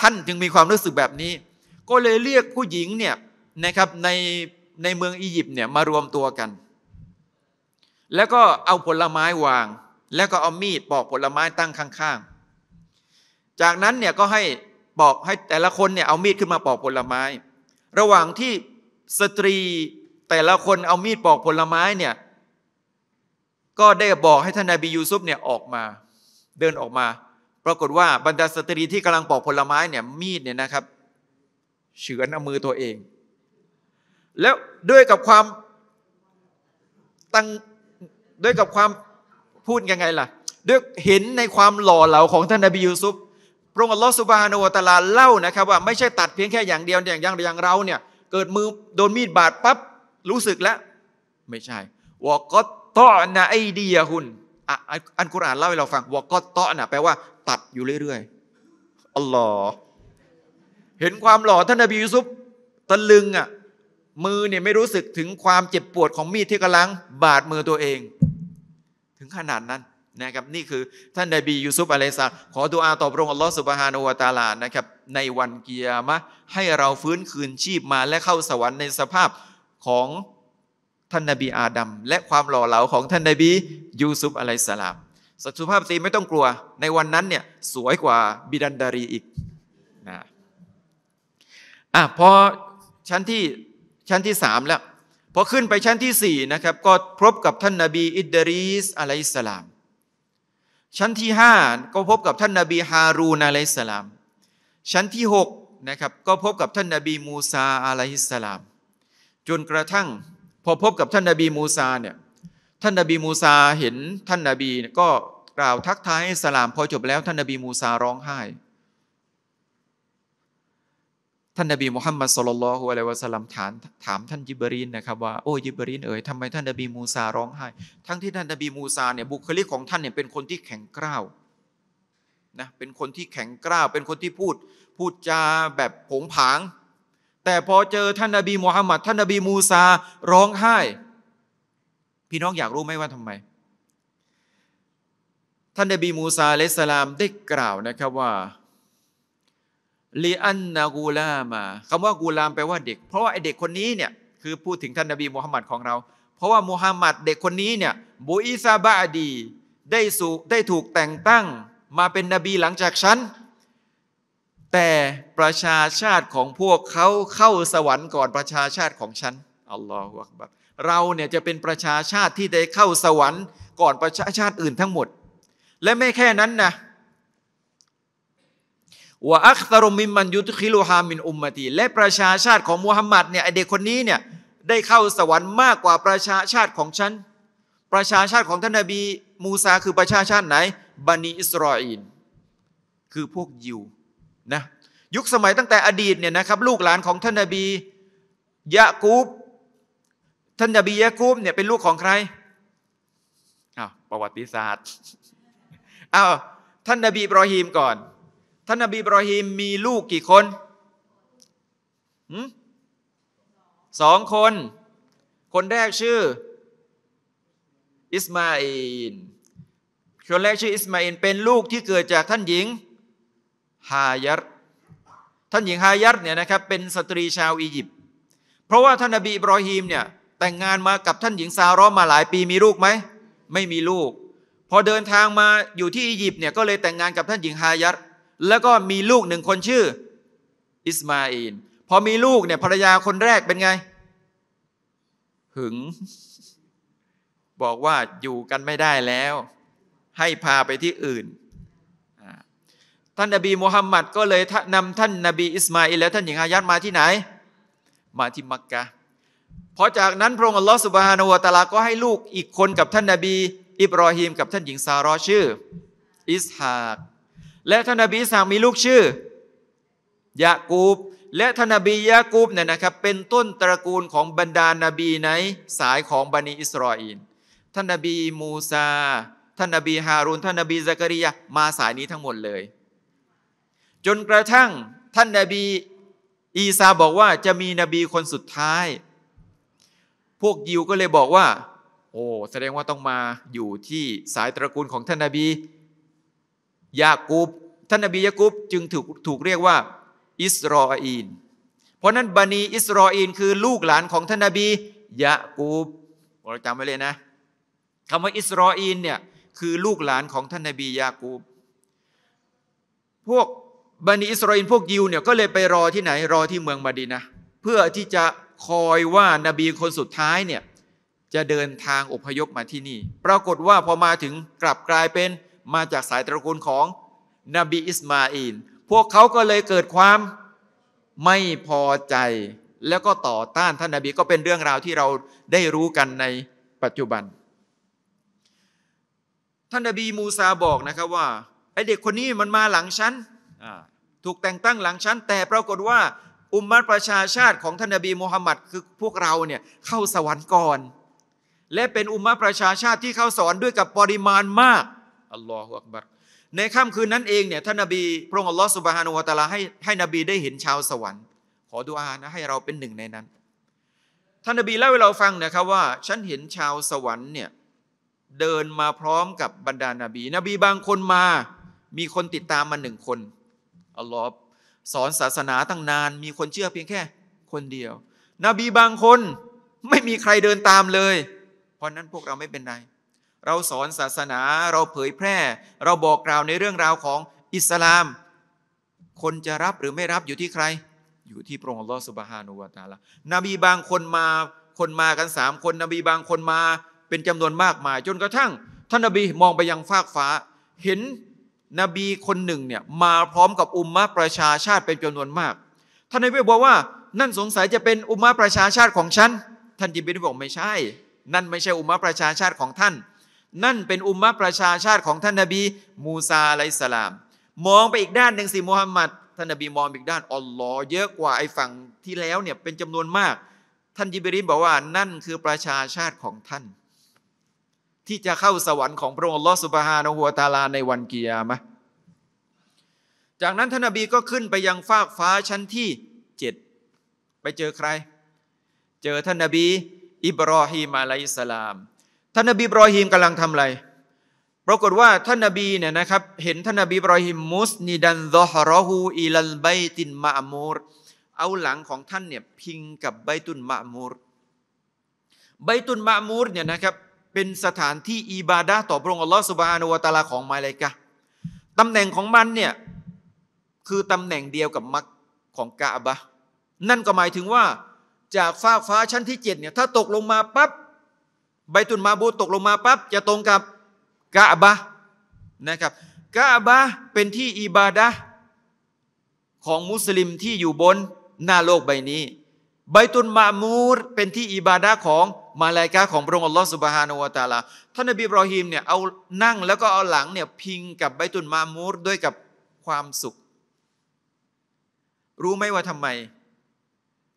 ท่านถึงมีความรู้สึกแบบนี้ ก็เลยเรียกผู้หญิงเนี่ยนะครับในในเมืองอียิปต์เนี่ยมารวมตัวกัน แล้วก็เอาผลไม้วางแล้วก็เอามีดปอกผลไม้ตั้งข้าง ๆ จากนั้นเนี่ยก็ให้ปอกให้แต่ละคนเนี่ยเอามีด ขึ้นมาปอกผลไม้ ระหว่างที่สตรีแต่ละคนเอามีดปอกผลไม้เนี่ย ก็ได้บอกให้ท่านนาบียูซุฟเนี่ยออกมาเดินออกมา ปรากฏว่าบรรดาสตรีที่กำลังปอกผลไม้เนี่ยมีดเนี่ยนะครับเฉือนเอามือตัวเอง แล้วด้วยกับความตั้งด้วยกับความพูดยังไงล่ะด้วยเห็นในความหล่อเหลาของท่านนบียูซุฟพระองค์อัลลอฮฺสุบฮานูตาลา เล่านะครับว่าไม่ใช่ตัดเพียงแค่อย่างเดียวอย่างอย่างอย่างเราเนี่ยเกิดมือโดนมีดบาดปั๊บรู้สึกแล้ว ไม่ใช่วอกตตอนะไอเดียหุนอันกุรอานเล่าให้เราฟังวอกตตอนะแปลว่าตัดอยู่เรื่อย ๆอัลลอฮ์เห็นความหล่อ ท่านนบียูซุฟตะลึงอ่ะมือเนี่ยไม่รู้สึกถึงความเจ็บปวดของมีดที่กำลัง บาดมือตัวเองถึงขนาดนั้นนะครับนี่คือท่านนบียูซุฟอะเลสซาขอดุอาตอบรงอัลลอฮฺสุบฮานอวะตาลานะครับในวันเกียรมะให้เราฟื้นคืนชีพมาและเข้าสวรรค์ในสภาพของท่านนบีอาดัม และความหล่อเหลาของท่านนบียูซุฟอะเลสลามสัสุภาพสตรีไม่ต้องกลัวในวันนั้นเนี่ยสวยกว่าบิดันดารีอีกนะอ่ะพอชั้นที่ชั้นที่สามแล้วพอขึ้นไปชั้นที่4นะครับก็พบกับท่านนาบีอิดรีสอะลัยสลาม ชั้นที่5ก็พบกับท่านนาบีฮารูนอะลัยสลาม ชั้นที่6นะครับก็พบกับท่านนาบีมูซาอะลัยสลาม จนกระทั่งพอพบกับท่านนาบีมูซาเนี่ย ท่านนาบีมูซาเห็นท่านนาบีก็กล่าวทักทายสลาม พอจบแล้วท่านนาบีมูซาร้องไห้ท่านนบีมุฮัมมัดสุลลัลฮุอะลัยวะสัลลัมถามถามท่านยิบรีนนะครับว่าโอ้ยิบรีนเอ๋ยทำไมท่านนบีมูซาร้องไห้ ทั้งที่ท่านนบีมูซาเนี่ยบุคลิกของท่านเนี่ยเป็นคนที่แข็งกร้าวนะเป็นคนที่แข็งกร้าว เป็นคนที่พูด พูดจาแบบผงผาง แต่พอเจอท่านนบีมูฮัมมัดท่านนบีมูซาร้องไห้พี่น้องอยากรู้ไหมว่าทำไมท่านนบีมูซาเลสลามได้กล่าวนะครับว่าลีอันนากูลามาคำว่ากูลามแปลว่าเด็ก เพราะว่าไอเด็กคนนี้เนี่ยคือพูดถึงท่านนบีมูฮัมหมัดของเรา เพราะว่ามูฮัมหมัดเด็กคนนี้เนี่ยบูอิซาบะอดีได้สู่ได้ถูกแต่งตั้งมาเป็นนบีหลังจากฉันแต่ประชาชาติของพวกเขาเข้าสวรรค์ก่อนประชาชาติของฉันอัลลอฮฺอับัรเราเนี่ยจะเป็นประชาชาติที่ได้เข้าสวรรค์ ก่อนประชาชาติอื่นทั้งหมด และไม่แค่นั้นนะว่าอัคตรมิมมันยุทคิลูฮามินอุมมตีและประชาชาติของมูฮัมหมัดเนี่ยไอเด็กคนนี้เนี่ยได้เข้าสวรรค์มากกว่าประชาชาติของฉัน ประชาชาติของท่านนบีมูซาคือประชาชาติไหนบันิอิสราอินคือพวกยิวนะยุคสมัยตั้งแต่อดีตเนี่ยนะครับลูกหลานของท่านนบียะกูบท่านนบียะกูบเนี่ยเป็นลูกของใครอ้าวประวัติศาสตร์อ้าวท่านนบีบรอฮีมก่อนท่านนบีบรอฮีมมีลูกกี่คนสองคน คนแรกชื่ออิสมาอินคนแรกชื่ออิสมาอินเป็นลูกที่เกิดจากท่านหญิงฮายัดท่านหญิงฮายัดเนี่ยนะครับเป็นสตรีชาวอียิปต์ เพราะว่าท่านนบีบรอฮีมเนี่ยแต่งงานมากับท่านหญิงซาร้อมาหลายปีมีลูกไหม ไม่มีลูก พอเดินทางมาอยู่ที่อียิปต์เนี่ยก็เลยแต่งงานกับท่านหญิงฮายัดแล้วก็มีลูกหนึ่งคนชื่อ อิสมาอินพอมีลูกเนี่ยภรรยาคนแรกเป็นไง หึง บอกว่าอยู่กันไม่ได้แล้ว ให้พาไปที่อื่น ท่านนบีมูฮัมมัดก็เลยนำท่านนบีอิสมาอินและท่านหญิงอายัดมาที่ไหน มาที่มักกะพอจากนั้นพระองค์อัลลอฮฺสุบฮานาวะตะลา ก็ให้ลูกอีกคนกับท่านนบี อิบรอฮีมกับท่านหญิงซารอชื่อ อิสฮากและท่านนบีสามีลูกชื่อยะกูบ และท่านนบียะกูบเนี่ยนะครับ เป็นต้นตระกูลของบรรดานบีในสายของบันิอิสรออีนท่านนบีมูซาท่านนบีฮารุนท่านนบีซักริยามาสายนี้ทั้งหมดเลย จนกระทั่งท่านนบีอีซาบอกว่าจะมีนบีคนสุดท้าย พวกยิวก็เลยบอกว่า โอ้แสดงว่าต้องมาอยู่ที่สายตระกูลของท่านนบียากูบท่านนบียากูบจึงถูกถูกเรียกว่า อิสรออีนเพราะนั้นบันีอิสรออีนคือลูกหลานของท่านนบียากูบเราจำไว้เลยนะคำว่าอิสรออีนเนี่ยคือลูกหลานของท่านนบียากูบพวกบันีอิสราอีนพวกยิวเนี่ยก็เลยไปรอที่ไหนรอที่เมืองมาดีนะเพื่อที่จะคอยว่านบีคนสุดท้ายเนี่ยจะเดินทางอพยพมาที่นี่ปรากฏว่าพอมาถึงกลับกลายเป็นมาจากสายตระกูลของนบีอิสมาอินพวกเขาก็เลยเกิดความไม่พอใจแล้วก็ต่อต้านท่านนาบีก็เป็นเรื่องราวที่เราได้รู้กันในปัจจุบัน ท่านนาบีมูซาบอกนะครับว่า ไอเด็กคนนี้มันมาหลังฉัน ถูกแต่งตั้งหลังฉัน แต่ปรากฏว่าอุมมัตประชาชาติของท่านนาบีมูฮัมมัดคือพวกเราเนี่ยเข้าสวรรค์ก่อน และเป็นอุมมัตประชาชาติที่เข้าสอนด้วยกับปริมาณมากัลลอฮฺอักบัรในค่ำคืนนั้นเองเนี่ยท่านนบีพระองค์อัลลอฮฺสุบฮานุวะตาลาให้ให้นบีได้เห็นชาวสวรรค์ ขอดุอานะให้เราเป็นหนึ่งในนั้นท่านนบีเล่าให้เราฟังนะครับว่าฉันเห็นชาวสวรรค์เนี่ยเดินมาพร้อมกับบรรดานาบี นบีบางคนมามีคนติดตามมาหนึ่งคนอัลลอฮฺสอนศาสนาตั้งนานมีคนเชื่อเพียงแค่ คนเดียว นบีบางคนไม่มีใครเดินตามเลย เพราะนั้นพวกเราไม่เป็นไรเราสอนศาสนาเราเผยแพร่ เราบอกกล่าวในเรื่องราวของอิสลาม คนจะรับหรือไม่รับอยู่ที่ใคร อยู่ที่พระองค์ลอสุบฮานุวาตาละนบีบางคนมาคนมากันสามคน นบีบางคนมาเป็นจำนวนมากมายจนกระทั่งท่านนบีมองไปยังฟากฟ้าเห็นนบีคนหนึ่งเนี่ยมาพร้อมกับอุมมะประชาชาติเป็นจำนวนมากท่านนบีบอกว่า นั่นสงสัยจะเป็นอุมมะประชาชาติของฉันท่านจิบินบอกไม่ใช่ นั่นไม่ใช่อุมมะประชาชาติของท่านนั่นเป็นอุมมะประชาชาติของท่านนบี มูซาอะลัยสลาม มองไปอีกด้านหนึ่งสิมูฮัมหมัดท่านนบีมองอีกด้านอัลลอฮ์เยอะกว่าไอ้ฝั่งที่แล้วเนี่ยเป็นจำนวนมาก ท่านยิบริบบอกว่านั่นคือประชาชาติของท่าน ที่จะเข้าสวรรค์ของพระองค์อัลอสุบฮานะหัวตาลาในวันกิยามะจากนั้นท่านนบีก็ขึ้นไปยังฟากฟ้าชั้นที่เจ็ดไปเจอใคร เจอท่านนบี อิบรอฮีมาลัยสลามท่านนบีบรอฮิมกำลังทำอะไร ปรากฏว่าท่านนบีเนี่ยนะครับเห็นท่านนบีบรอฮิมมุสนิดันซอฮรอฮูอีลันไบตินมะมูรเอาหลังของท่านเนี่ยพิงกับไบตุนมะมูรไบตุนมะมูรเนี่ยนะครับเป็นสถานที่อิบาดะต่อพระองค์อัลลอฮฺสุบฮานุวะตาลาของมาเลกะตำแหน่งของมันเนี่ยคือตำแหน่งเดียวกับมักของกาบะนั่นก็หมายถึงว่าจากฟ้าฟ้าชั้นที่เจ็ดเนี่ยถ้าตกลงมาปั๊บใบตุนมาบูตกลงมาปั๊บจะตรงกับกะบะนะครับกะบะเป็นที่อิบาดะของมุสลิมที่อยู่บนหน้าโลกใบนี้ ใบตุนมามูร เป็นที่อิบาดะของ มาลายกาของพระองค์อัลลอฮฺสุบฮานาวะตาลาท่านนบีบรอฮิมเนี่ยเอานั่งแล้วก็เอาหลังเนี่ยพิงกับใบตุนมามูรด้วยกับความสุข รู้ไหมว่าทำไม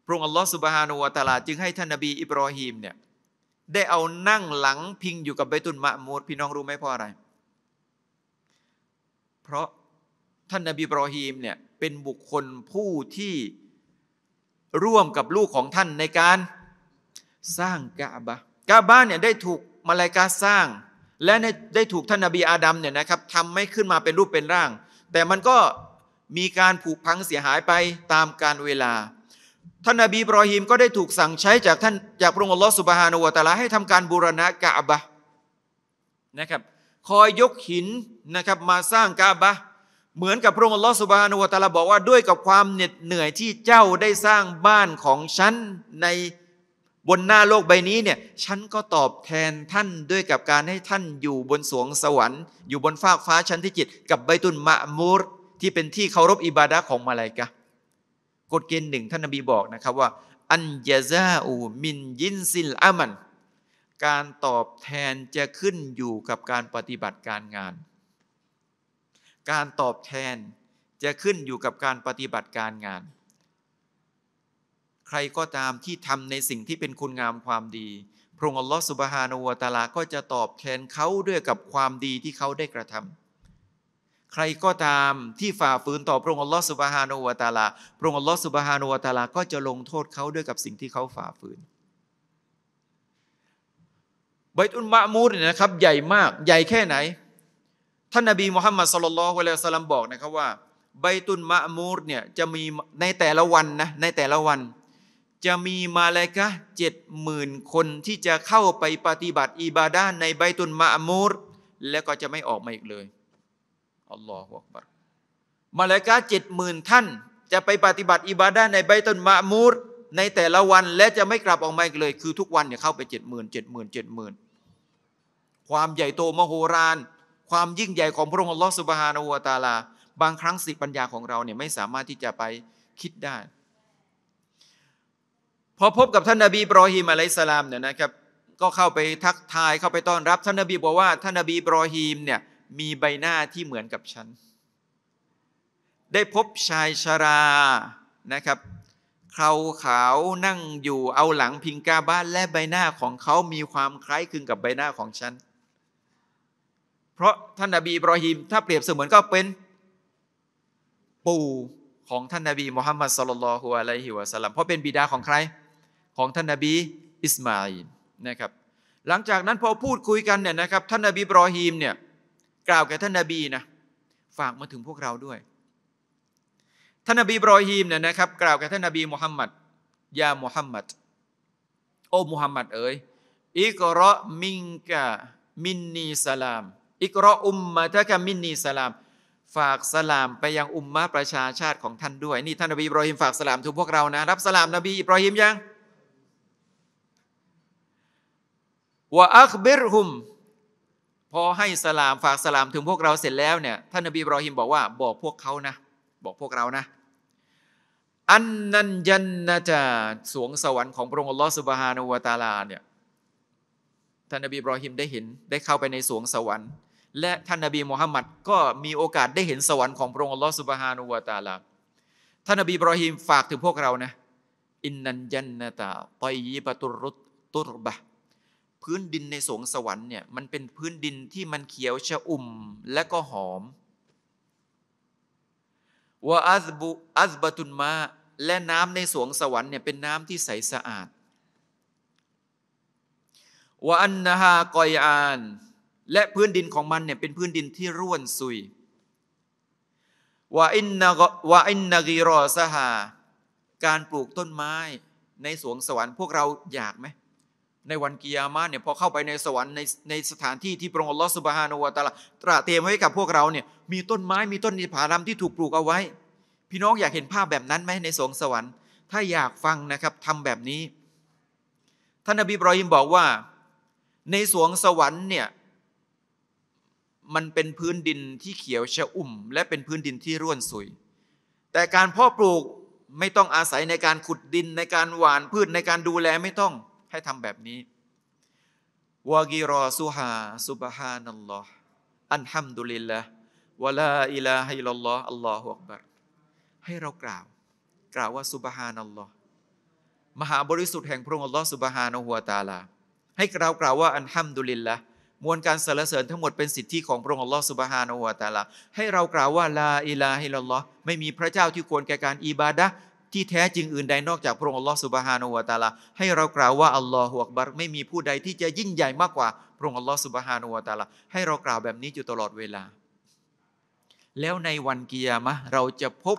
พระองค์อัลลอฮฺสุบฮานาวะตาลาจึงให้ท่านนบี อิบรอฮิมเนี่ยได้เอานั่งหลังพิงอยู่กับใบตุนมะมูดพี่น้องรู้ไหมเพราะอะไร เพราะท่านนบีบรอฮีมเนี่ยเป็นบุคคลผู้ที่ร่วมกับลูกของท่านในการสร้างกาบะกาบะเนี่ยได้ถูกมาลายกาสร้าง และได้ถูกท่านนบีอาดัมเนี่ยนะครับทำให้ขึ้นมาเป็นรูปเป็นร่าง แต่มันก็มีการผุพังเสียหายไปตามการเวลาท่านนบีบรอฮิมก็ได้ถูกสั่งใช้จากท่านจากพระองค์อัลลอฮฺสุบฮานุวะตาลาให้ทำการบูรณะกาบะนะครับคอยยกหินนะครับมาสร้างกาบะ เหมือนกับพระองค์อัลลอฮฺสุบฮานุวะตาลาบอกว่า ด้วยกับความเหน็ดเหนื่อยที่เจ้าได้สร้างบ้านของฉันในบนหน้าโลกใบนี้เนี่ยฉันก็ตอบแทนท่านด้วยกับการให้ท่านอยู่บนสวงสวรรค์อยู่บนฟากฟ้าชั้นที่จิตกับใบตุนมะมูรที่เป็นที่เคารพอิบาดะของมาลายกากฎเกณฑ์หนึ่งท่านนบีบอกนะครับว่าอันยาซาอูมินยินซิลอามันการตอบแทนจะขึ้นอยู่กับการปฏิบัติการงาน การตอบแทนจะขึ้นอยู่กับการปฏิบัติการงาน ใครก็ตามที่ทำในสิ่งที่เป็นคุณงามความดี พระองค์อัลลอฮฺสุบฮานาวตาลา ก็จะตอบแทนเขาด้วยกับความดีที่เขาได้กระทำใครก็ตามที่ฝ่าฝืนต่อพระองค์อัลลอฮฺสุบฮานูวะตาลาพระองค์อัลลอฮฺสุบฮานูวะตาลาก็จะลงโทษเขาด้วยกับสิ่งที่เขาฝ่าฝืนบตุนมะมูดเนี่ยนะครับใหญ่มากใหญ่แค่ไหน ท่านนบีมุฮัมมัดสลลัลวะลัยสลัมบอกนะครับว่าใบตุนมะมูดเนี่ย จะมีในแต่ละวันนะ ในแต่ละวัน จะมีมาเลกะเจ็ดหมื่นคนที่จะเข้าไปปฏิบัติอิบาดาในใบตุนมะมูดแล้วก็จะไม่ออกมาอีกเลยอัลลอฮฺอักบัรมาลกาเจ็ดหมื่นท่านจะไปปฏิบัติอิบาดะในใบต้นมะมูร ในแต่ละวัน และจะไม่กลับออกมาเลยคือทุกวันเนี่ยเข้าไปเจ็ดหมื่นเจ็ดหมื่นเจ็ดหมื่นความใหญ่โตมโหฬารความยิ่งใหญ่ของพระองค์อัลลอฮฺสุบฮานาวตาลาบางครั้งสิปัญญาของเราเนี่ยไม่สามารถที่จะไปคิดได้ พอพบกับท่านนาบีบรอฮิมอะลัยสลามเนี่ยนะครับก็เข้าไปทักทายเข้าไปต้อนรับ ท่านนาบีบอกว่าท่านนาบีบรอฮิมเนี่ยมีใบหน้าที่เหมือนกับฉัน ได้พบชายชารา นะครับ เขาขาวนั่งอยู่เอาหลังพิงกาบ้านและใบหน้าของเขามีความคล้ายคลึงกับใบหน้าของฉัน เพราะท่านนาบีบรอฮิมถ้าเปรียบเสมือนก็เป็นปู่ของท่านนาบีมุฮัมมัดสุลลัลฮุอะลัยฮิวะสัลลัม เพราะเป็นบิดาของใคร ของท่านนาบีอิสมาอินนะครับ หลังจากนั้นพอพูดคุยกันเนี่ยนะครับท่านนาบีบรอฮิมเนี่ยกล่าวแก่ท่านนาบีนะ ฝากมาถึงพวกเราด้วยท่านนาบีบรอฮีมเนี่ยนะครับ กล่าวแก่ท่านนาบีมุฮัมมัดยามุฮัมมัดโอ้มุฮัมมัดเอ๋ยอิกระมิงกะ มินนีสลามอิกระอุมมะทะกะมินนีสลาม ฝากสลามไปยัง อุมมะประชาชาติของท่านด้วย นี่ท่านนบีบรอฮิมฝากสลามถึงพวกเรานะรับสลาม นบีบรอฮิมยังวะอัคบิรฮุมพอให้สลามฝากสลามถึงพวกเราเสร็จแล้วเนี่ยท่านนบีบรอฮิมบอกว่าบอกพวกเขานะบอกพวกเรานะ อันนันยันนาจาสวงสวรรค์ของพระองค์อัลลอฮฺสุบฮานุวาตาลาเนี่ยท่านนบีบรอฮิมได้เห็น ได้เข้าไปในสวงสวรรค์ และท่านนบีมุฮัมมัดก็มีโอกาสได้เห็นสวรรค์ของพระองค์อัลลอฮฺสุบฮานุวาตาลาท่านนบีบรอฮิมฝากถึงพวกเรานะอินนันยันนาตาตอยีบตุรุตตุรบะพื้นดินในสวงสวรรค์เนี่ยมันเป็นพื้นดินที่มันเขียวชะอุ่มและก็หอมวาอัซบุอัซบตุนมา และน้ำในสวงสวรรค์เนี่ยเป็นน้ำที่ใสสะอาดวาอันนาฮากอยอาน และพื้นดินของมันเนี่ยเป็นพื้นดินที่ร่วนซุยวาอินนาวาอินนากีรอสหาการปลูกต้นไม้ในสวงสวรรค์พวกเราอยากไหมในวันกิยามะเนี่ยพอเข้าไปในสวรรค์ในในสถานที่ที่พระองค์ลอสุบฮานวตาลาตระเตรียมไว้กับพวกเราเนี่ยมีต้นไม้มีต้นนิพพานาที่ถูกปลูกเอาไว้ พี่น้องอยากเห็นภาพแบบนั้นไหมในสวงสวรรค์ถ้าอยากฟังนะครับทำแบบนี้ ท่านอบีบรอยิมบอกว่า ในสวงสวรรค์เนี่ยมันเป็นพื้นดินที่เขียวชะอุ่ม และเป็นพื้นดินที่ร่วนสุย แต่การพ่อปลูกไม่ต้องอาศัยในการขุดดินในการหว่านพืชในการดูแลไม่ต้องให้ทำแบบนี้วากีรอสุฮาสุบฮานัลลอฮ์อันฮัมดุลิลละวะลาอิลาฮิลลอฮ์อัลลอฮฺอักบัรให้เรากล่าว กล่าวว่าสุบฮานัลลอฮ์มหาบริสุทธิ์ แห่งพระองค์อัลลอฮ์สุบฮานะฮัวตาลาให้เรากล่าวว่าอันฮัมดุลิลละมวลการสรรเสริญทั้งหมดเป็นสิทธิของพระองค์อัลลอฮ์สุบฮานะฮัวตาลาให้เรากล่าวว่า ลาอิลาฮิลลอฮ์ไม่มีพระเจ้าที่ควรแก่การอิบาดะที่แท้จริงอื่นใดนอกจากพระองค์อัลลอฮ์สุบฮานูวะตาลาให้เรากล่าวว่าอัลลอฮฺหักบัรไม่มีผู้ใดที่จะยิ่งใหญ่มากกว่าพระองค์อัลลอฮ์สุบฮานูวะตาลาให้เรากล่าวแบบนี้อยู่ตลอดเวลา แล้วในวันกิยามะเราจะพบ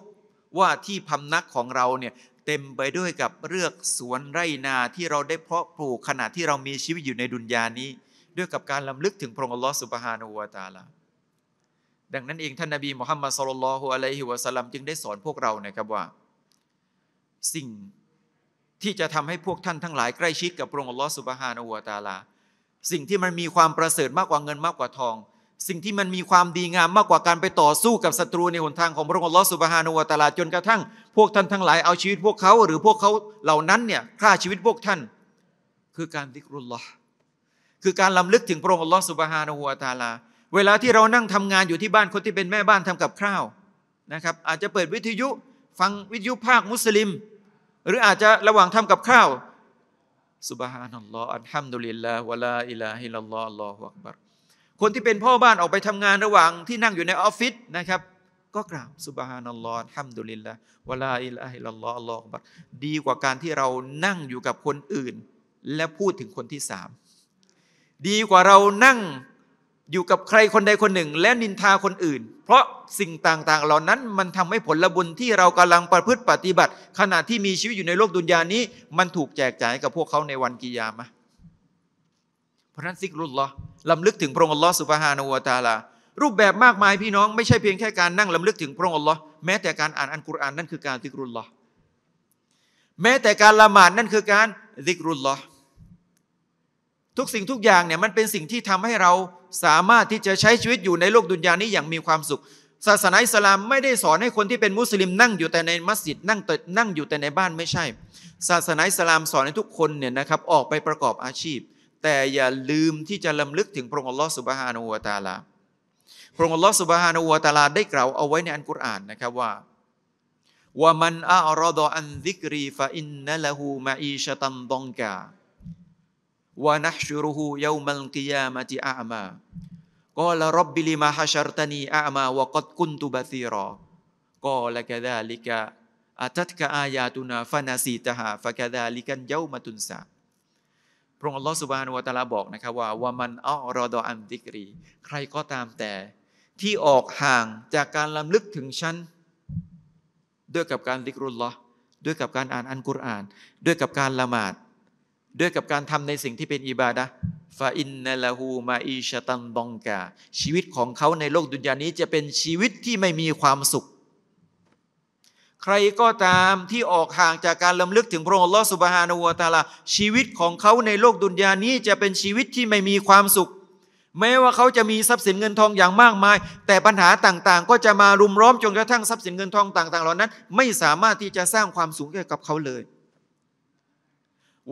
ว่าที่พำนักของเราเนี่ย เต็มไปด้วยกับเรือกสวนไร่นาที่เราได้เพาะปลูกขณะที่เรามีชีวิตอยู่ในดุนยานี้ด้วยกับการลำลึกถึงพระองค์อัลลอฮ์สุบฮานูวะตาลาดังนั้นเองท่านนาบีมุฮัมมัดสุลลัลฮุอะลัยฮิวะสัลลัมจึงได้สอนพวกเรานะครับว่าสิ่งที่จะทำให้พวกท่านทั้งหลายใกล้ชิดกับพระองค์อัลลอฮฺสุบฮานาหัวตาลาสิ่งที่มันมีความประเสริฐมากกว่าเงินมากกว่าทอง สิ่งที่มันมีความดีงามมากกว่าการไปต่อสู้กับศัตรูในหนทางของพระองค์อัลลอฮฺสุบฮานาหัวตาลาจนกระทั่ง พวกท่านทั้งหลายเอาชีวิตพวกเขาหรือพวกเขาเหล่านั้นเนี่ยฆ่าชีวิตพวกท่าน คือการดิกรุลลอฮ์คือการลำลึกถึงพระองค์อัลลอฮฺสุบฮานาหัวตาลาเวลาที่เรานั่งทำงานอยู่ที่บ้านคนที่เป็นแม่บ้านทำกับข้าวนะครับ อาจจะเปิดวิทยุฟังวิทยุภาคมุสลิม หรืออาจจะระหว่างทำกับข้าวสุบฮานัลลอฮฺอัลฮัมดุลิลลาห์วะลาอิลาฮิลลอฮฺอัลลอฮฺอักบัรคนที่เป็นพ่อบ้านออกไปทำงานระหว่างที่นั่งอยู่ในออฟฟิศนะครับ ก็กราบสุบฮานัลลอฮฺอัลฮัมดุลิลลาฺวะลาอิลาฮิลลอฮฺอัลลอฮฺบัตดีกว่าการที่เรานั่งอยู่กับคนอื่น และพูดถึงคนที่สามดีกว่าเรานั่งอยู่กับใครคนใดคนหนึ่งและนินทาคนอื่น เพราะสิ่งต่างๆเหล่านั้น มันทำให้ผลบุญที่เรากำลังประพฤติปฏิบัติขณะที่มีชีวิตอยู่ในโลกดุนยานี้ มันถูกแจกจ่ายกับพวกเขาในวันกิยามะเพราะนั้นซิกรุลลอลำลึกถึงพระองค์อัลลอฮ์สุบฮานอวตาลา รูปแบบมากมายพี่น้องไม่ใช่เพียงแค่การนั่งลำลึกถึงพระองค์อัลลอฮ์แม้แต่การอ่านอัลกุรอานนั่นคือการซิกรุลลอแม้แต่การละหมาดนั่นคือการซิกรุลลอทุกสิ่งทุกอย่างเนี่ยมันเป็นสิ่งที่ทำให้เราสามารถที่จะใช้ชีวิตอยู่ในโลกดุนยานี้อย่างมีความสุข ศาสนาอิสลามไม่ได้สอนให้คนที่เป็นมุสลิมนั่งอยู่แต่ในมัสยิด นั่งแต่นั่งอยู่แต่ในบ้านไม่ใช่ ศาสนาอิสลามสอนให้ทุกคนเนี่ยนะครับออกไปประกอบอาชีพแต่อย่าลืมที่จะลาลึกถึงพระองค์ลอสุบฮานูวาตาลา พระองค์ลอสุบฮานูวาตาลาได้กล่าวเอาไว้ในอันกุรอานนะครับว่าว่ามันอารอดอันดิกรีฟะอินนัลฮหูมาอีชะตันดองกาวะนะชุรุฮูยามัลกิยามะติอามะกอละรับบิลิมาฮัชรตานีอามะวะกัดคุนตุบะซีรอกอละกะดาลิกะอัตัตกะอายาตุนาฟานาซีตะฮาฟะกะดาลิกันเยามาตุนซาพระองค์อัลลอฮฺสุบานุวะตาลาบอกนะครับว่าวามันอัลรอดอันติกรีใครก็ตามแต่ที่ออกห่างจากการล้ำลึกถึงฉันด้วยกับการดิกรุลลอด้วยกับการอ่านอัลกุรอานด้วยกับการละหมาดด้วยกับการทำในสิ่งที่เป็นอิบาดะฟาอินนัลฮูมาอิชตันบองกาชีวิตของเขาในโลกดุนยานี้จะเป็นชีวิตที่ไม่มีความสุข ใครก็ตามที่ออกห่างจากการลาลึกถึงพระองค์ลอสุบฮานูวตาลาชีวิตของเขาในโลกดุนยานี้จะเป็นชีวิตที่ไม่มีความสุข แม้ว่าเขาจะมีทรัพย์สินเงินทองอย่างมากมาย แต่ปัญหาต่างๆ ก็จะมารุมร้อมจนกระทั่งทรัพย์สินเงินทองต่าง ๆ เหล่านั้น ไม่สามารถที่จะสร้างความสุขให้กับเขาเลย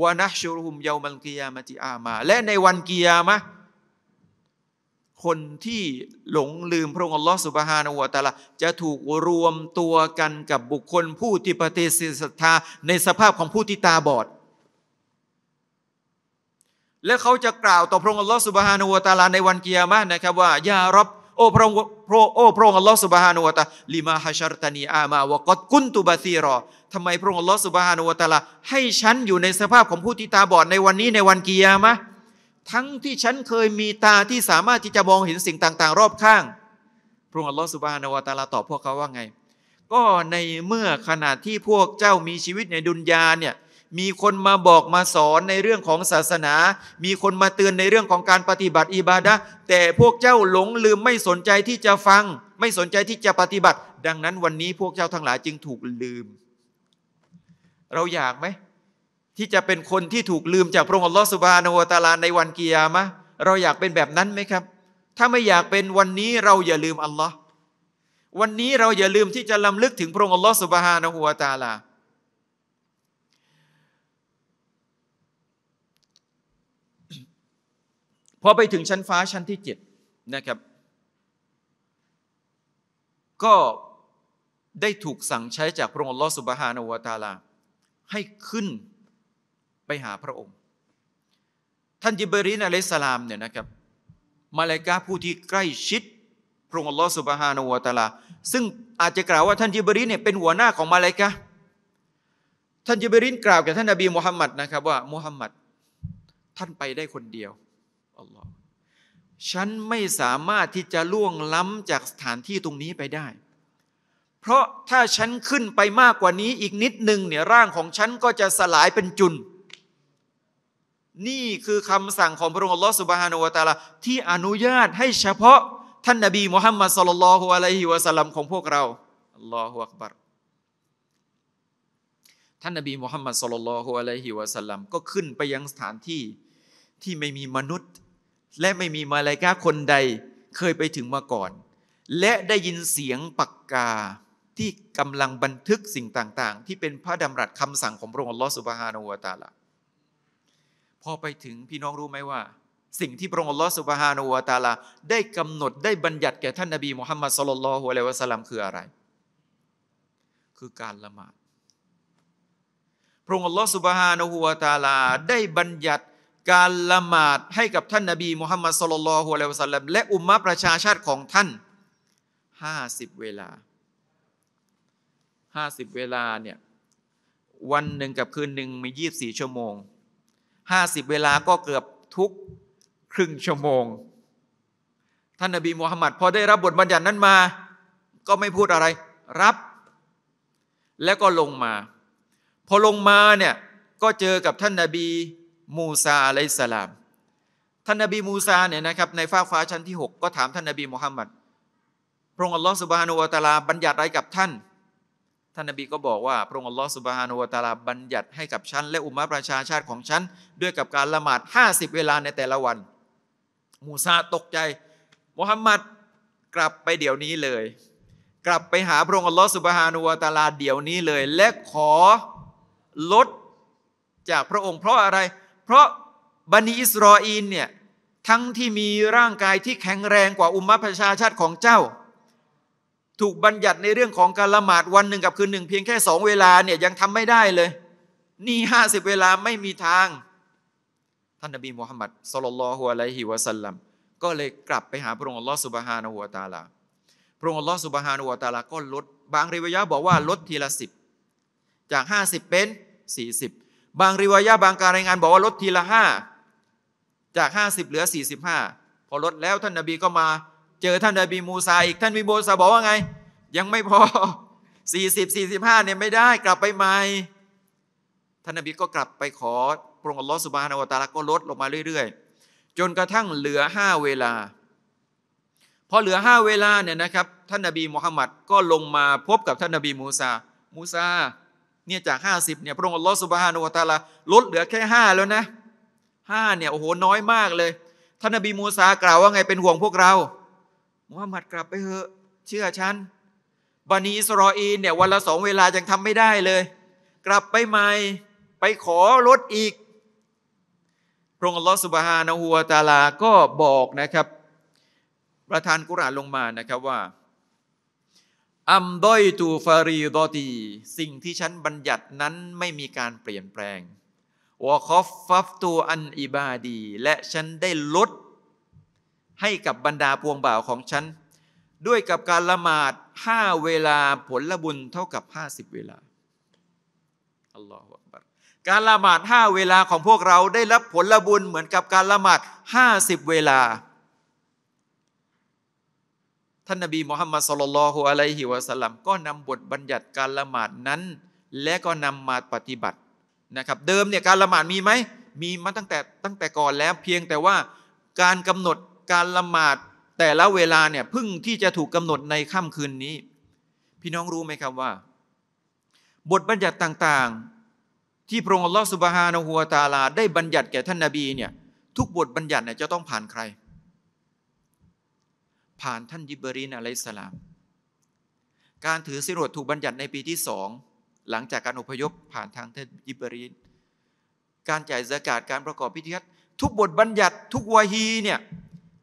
วานาชูรุมเยามันกิยามาติอามาและในวันกิยามะคนที่หลงลืมพระองค์อัลลอฮฺสุบฮานาวะตะละจะถูกรวมตัวกันกับบุคคลผู้ที่ปฏิเสธศรัทธา ในสภาพของผู้ที่ตาบอด และเขาจะกล่าวต่อพระองค์อัลลอฮฺสุบฮานาวะตะละในวันกิยามะนะครับว่ายารับโอพระองค์โอพระองค์อัลลอฮฺสุบฮานาวะตะลิมาฮัชรตานีอามาวะกัดกุนตุบาซีรอทำไมพระองค์ลอสุบฮานุวตาลาให้ฉันอยู่ในสภาพของผู้ที่ตาบอดในวันนี้ในวันกิยามะ ทั้งที่ฉันเคยมีตาที่สามารถที่จะมองเห็นสิ่งต่างๆ รอบข้าง พระองค์ลอสุบฮานุวตาลาตอบพวกเขาว่าไง ก็ในเมื่อขณะที่พวกเจ้ามีชีวิตในดุนยาเนี่ยมีคนมาบอกมาสอนในเรื่องของศาสนา มีคนมาเตือนในเรื่องของการปฏิบัติอิบาดะแต่พวกเจ้าหลงลืมไม่สนใจที่จะฟัง ไม่สนใจที่จะปฏิบัติ ดังนั้นวันนี้พวกเจ้าทั้งหลายจึงถูกลืมเราอยากไหมที่จะเป็นคนที่ถูกลืมจากพระองค์อัลลอฮฺสุบานอวตาลาในวันกิยามะเราอยากเป็นแบบนั้นไหมครับถ้าไม่อยากเป็นวันนี้เราอย่าลืมอัลลอฮ์วันนี้เราอย่าลืมที่จะลํำลึกถึงพระองค์อัลลอฮฺสุบฮานะหัวตาลาพอไปถึงชั้นฟ้าชั้นที่เจ็ดนะครับ ก็ได้ถูกสั่งใช้จากพระองค์อัลลอฮฺสุบฮานะหัวตาลาให้ขึ้นไปหาพระองค์ ท่านยิบรินอะเลสลามเนี่ยนะครับ มาลายกาผู้ที่ใกล้ชิด พระองค์อัลลอฮฺสุบฮานาวตาลา ซึ่งอาจจะกล่าวว่าท่านยิบรินเนี่ยเป็นหัวหน้าของมาลายกา ท่านยิบรินกล่าวกับท่านนบีมุฮัมมัดนะครับ ว่ามุฮัมมัด ท่านไปได้คนเดียว อัลลอฮ์ฉันไม่สามารถที่จะล่วงล้ำจากสถานที่ตรงนี้ไปได้เพราะถ้าฉันขึ้นไปมากกว่านี้อีกนิดหนึ่งเนี่ยร่างของฉันก็จะสลายเป็นจุน นี่คือคำสั่งของพระองค์ลอสุบฮานุวตาลาที่อนุญาตให้เฉพาะ ท่านนบีมุฮัมมัดสลลัลฮุอะลัยฮิวะสัลลัมของพวกเราอัลลอฮฺอักบัรท่านนบีมุฮัมมัดสลลัลฮุอะลัยฮิวะสัลลัมก็ขึ้นไปยังสถานที่ ที่ไม่มีมนุษย์ และไม่มีมาลายกาคนใดเคยไปถึงมาก่อน และได้ยินเสียงปากกาที่กำลังบันทึกสิ่งต่าง ๆ ที่เป็นพระดำรัสคำสั่งของพระองค์ลอสุบฮานอวตาละพอไปถึงพี่น้องรู้ไหมว่า สิ่งที่พระองค์ลอสุบฮานอวตาละได้กำหนด ได้บัญญัติแก่ท่านนบีมุฮัมมัดสุลลัลฮุอะลัยวะสลัมคืออะไร คือการละหมาด พระองค์ลอสุบฮานะฮูวาตาลา ได้บัญญัติการละหมาด ให้กับท่านนบีมุฮัมมัดสุลลัลฮุอะลัยวะสัลลัมและอุมมะประชาชาติของท่าน50เวลาห้าสิบเวลาเนี่ยวันหนึ่งกับคืนหนึ่งมียี่บสี่ชั่วโมงห้าสิบเวลาก็เกือบทุกครึ่งชั่วโมงท่านนบีมูฮัมหมัดพอได้รับบทบัญญัตินั้นมา ก็ไม่พูดอะไรรับ แล้วก็ลงมา พอลงมาเนี่ยก็เจอกับท่านนาบีมูซาอะลัยสลาม ท่านนาบีมูซาเนี่ยนะครับในฟากฟ้าชั้นที่ 6 ก็ถามท่านนาบีมูฮัมหมัดพระองค์อัลลอฮฺสุบฮานุวะตาลาบัญญัติอะไรกับท่านท่านนบีก็บอกว่าพระองค์อัลลอฮฺสุบฮานุวะตาลาบัญญัติให้กับฉัน และอุมมะประชาชาติของฉัน ด้วยกับการละหมาด 50 เวลาในแต่ละวันมูซาตกใจมุฮัมมัดกลับไปเดี๋ยวนี้เลย กลับไปหาพระองค์อัลลอฮฺสุบฮานุวะตาลาเดี๋ยวนี้เลย และขอลดจากพระองค์ เพราะอะไร เพราะบันิอิสรออีนเนี่ยทั้งที่มีร่างกายที่แข็งแรงกว่าอุมมะประชาชาติของเจ้าถูกบัญญัติในเรื่องของการละหมาดวันหนึ่งกับคืนหนึ่งเพียงแค่สองเวลาเนี่ยยังทำไม่ได้เลย นี่ห้าสิบเวลาไม่มีทาง ท่านนบีมุฮัมมัดสุลลัลฮุอะลัยฮิวะสัลลัมก็เลยกลับไปหาพระองค์อัลลอฮ์สุบฮานะฮุวาตาลาพระองค์อัลลอฮ์สุบฮานะฮุวาตาลาก็ลด บางริวายะบอกว่า ลดทีละสิบจากห้าสิบเป็นสี่สิบบางริวายะบางการรายงานบอกว่าลดทีละห้าจากห้าสิบเหลือสี่สิบห้าพอลดแล้วท่านนบีก็มาเจอท่านนบีมูซาอีกท่านมีโบสาบอกว่าไง ยังไม่พอ40 45เนี่ยไม่ได้กลับไปใหม่ท่านนบีก็กลับไปขอ พระองค์อัลลอฮฺสุบฮานาวตาละก็ลดลงมาเรื่อย ๆ จนกระทั่งเหลือห้าเวลาพอเหลือห้าเวลาเนี่ยนะครับท่านนบีมุฮัมมัดก็ลงมาพบกับท่านนบีมูซามูซา เนี่ยจาก50เนี่ยพระองค์อัลลอฮฺสุบฮานาวตาละลดเหลือแค่5แล้วนะ5เนี่ยโอ้โหน้อยมากเลยท่านนบีมูซากล่าวว่าไงเป็นห่วงพวกเรามูฮัมหมัดกลับไปเถอะเชื่อฉันบันีอิสรออีนเนี่ยวันละสองเวลา ยังทำไม่ได้เลย กลับไปใหม่ ไปขอลดอีก พระองค์ลอสุบฮานะฮัวตาลา ก็บอกนะครับ ประธานกุรานลงมานะครับว่าอัมดอยตูฟารีดอตีสิ่งที่ฉันบัญญัตินั้นไม่มีการเปลี่ยนแปลงวอคอฟฟัฟตูอันอิบาดี และฉันได้ลดให้กับบรรดาพวงบ่าวของฉัน ด้วยกับการละหมาดห้าเวลาผลละบุญเท่ากับห้าสิบเวลาอัลลอฮฺการละหมาดห้าเวลาของพวกเราได้รับผลละบุญเหมือนกับการละหมาดห้าสิบเวลา ท่านนบีมุฮัมมัดสลลัลฮุอะลัยฮิวะสัลลัมก็นำบทบัญญัติการละหมาดนั้น และก็นำมาปฏิบัตินะครับเดิมเนี่ยการละหมาดมีไหมมีมาตั้งแต่ตั้งแต่ก่อนแล้วเพียงแต่ว่าการกำหนดการละหมาดแต่ละเวลาเนี่ย พึ่งที่จะถูกกำหนดในค่ำคืนนี้ พี่น้องรู้ไหมครับว่า บทบัญญัติต่าง ๆ ที่พระองค์ลอสุบฮานาหัวตาลาได้บัญญัติแก่ท่านนาบีเนี่ย ทุกบทบัญญัติเนี่ยจะต้องผ่านใคร ผ่านท่านยิบรีนอะลัยสลามการถือสิรวดถูกบัญญัติในปีที่สองหลังจากการอพยพผ่านทางท่านยิบรีนการจ่ายสกาดการประกอบพิธีทุกบทบัญญัติทุกวาฮีเนี่ย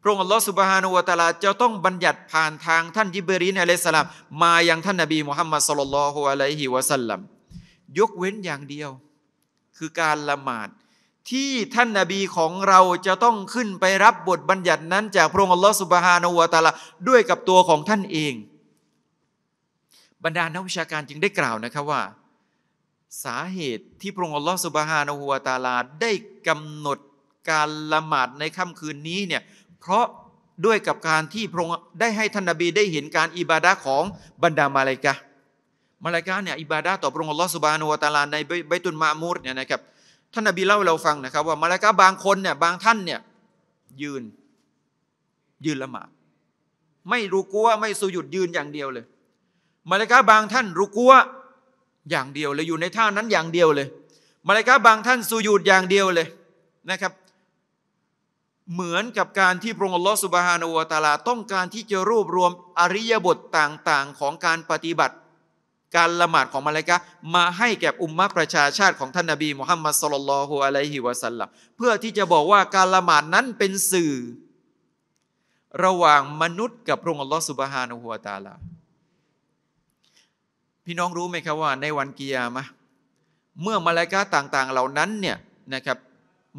พระองค์อัลลอฮฺสุบฮานุวะตาลาจะต้องบัญญัติผ่านทางท่านยิบรีนอะลัยสลามมายังท่านนบีมุฮัมมัดสุลลัลฮุอะลัยฮิวะสัลลัมยกเว้นอย่างเดียว คือการละหมาด ที่ท่านนาบีของเราจะต้องขึ้นไปรับบทบัญญัตินั้น จากพระองค์อัลลอฮฺสุบฮานุวะตาลาด้วยกับตัวของท่านเอง บรรดานักวิชาการจึงได้กล่าวนะครับว่า สาเหตุที่พระองค์อัลลอฮฺสุบฮานุวะตาลา ได้กำหนดการละหมาดในค่ำคืนนี้เนี่ยเพราะด้วยกับการที่พระองค์ได้ให้ท่านนบีได้เห็นการอิบาดะของบรรดามาลายกะมาลายกะเนี่ยอิบาดะต่อพระองค์อัลลอฮฺสุบานุวะตาลาในใบตุนมามูดเนี่ยนะครับท่านนบีเล่าเราฟังนะครับ ว่ามาลายกะบางคนเนี่ยบางท่านเนี่ยยืนยืนละหมาดไม่รู้กลัวไม่สุยุดยืนอย่างเดียวเลย มาลายกะบางท่านรู้กลัวอย่างเดียวเลยอยู่ในท่านั้นอย่างเดียวเลย มาลายกะบางท่านสุยุดอย่างเดียวเลยนะครับเหมือนกับการที่พระองค์ลอสุบฮานอวตาลาต้องการที่จะรวบรวมอริยบทต่างๆ ของการปฏิบัติ การละหมาดของมาเลกะมาให้แก่อุมมะประชาชาติของท่านนาบีมุฮัมมัดสุลลัลฮุอะลัยฮิวะสัลลัมเพื่อที่จะบอกว่าการละหมาดนั้นเป็นสื่อ ระหว่างมนุษย์กับพระองค์ลอสุบฮานอวตาลาพี่น้องรู้ไหมครับว่า ในวันกิยามะเมื่อมาเลกะต่าง ๆเหล่านั้นเนี่ยนะครับ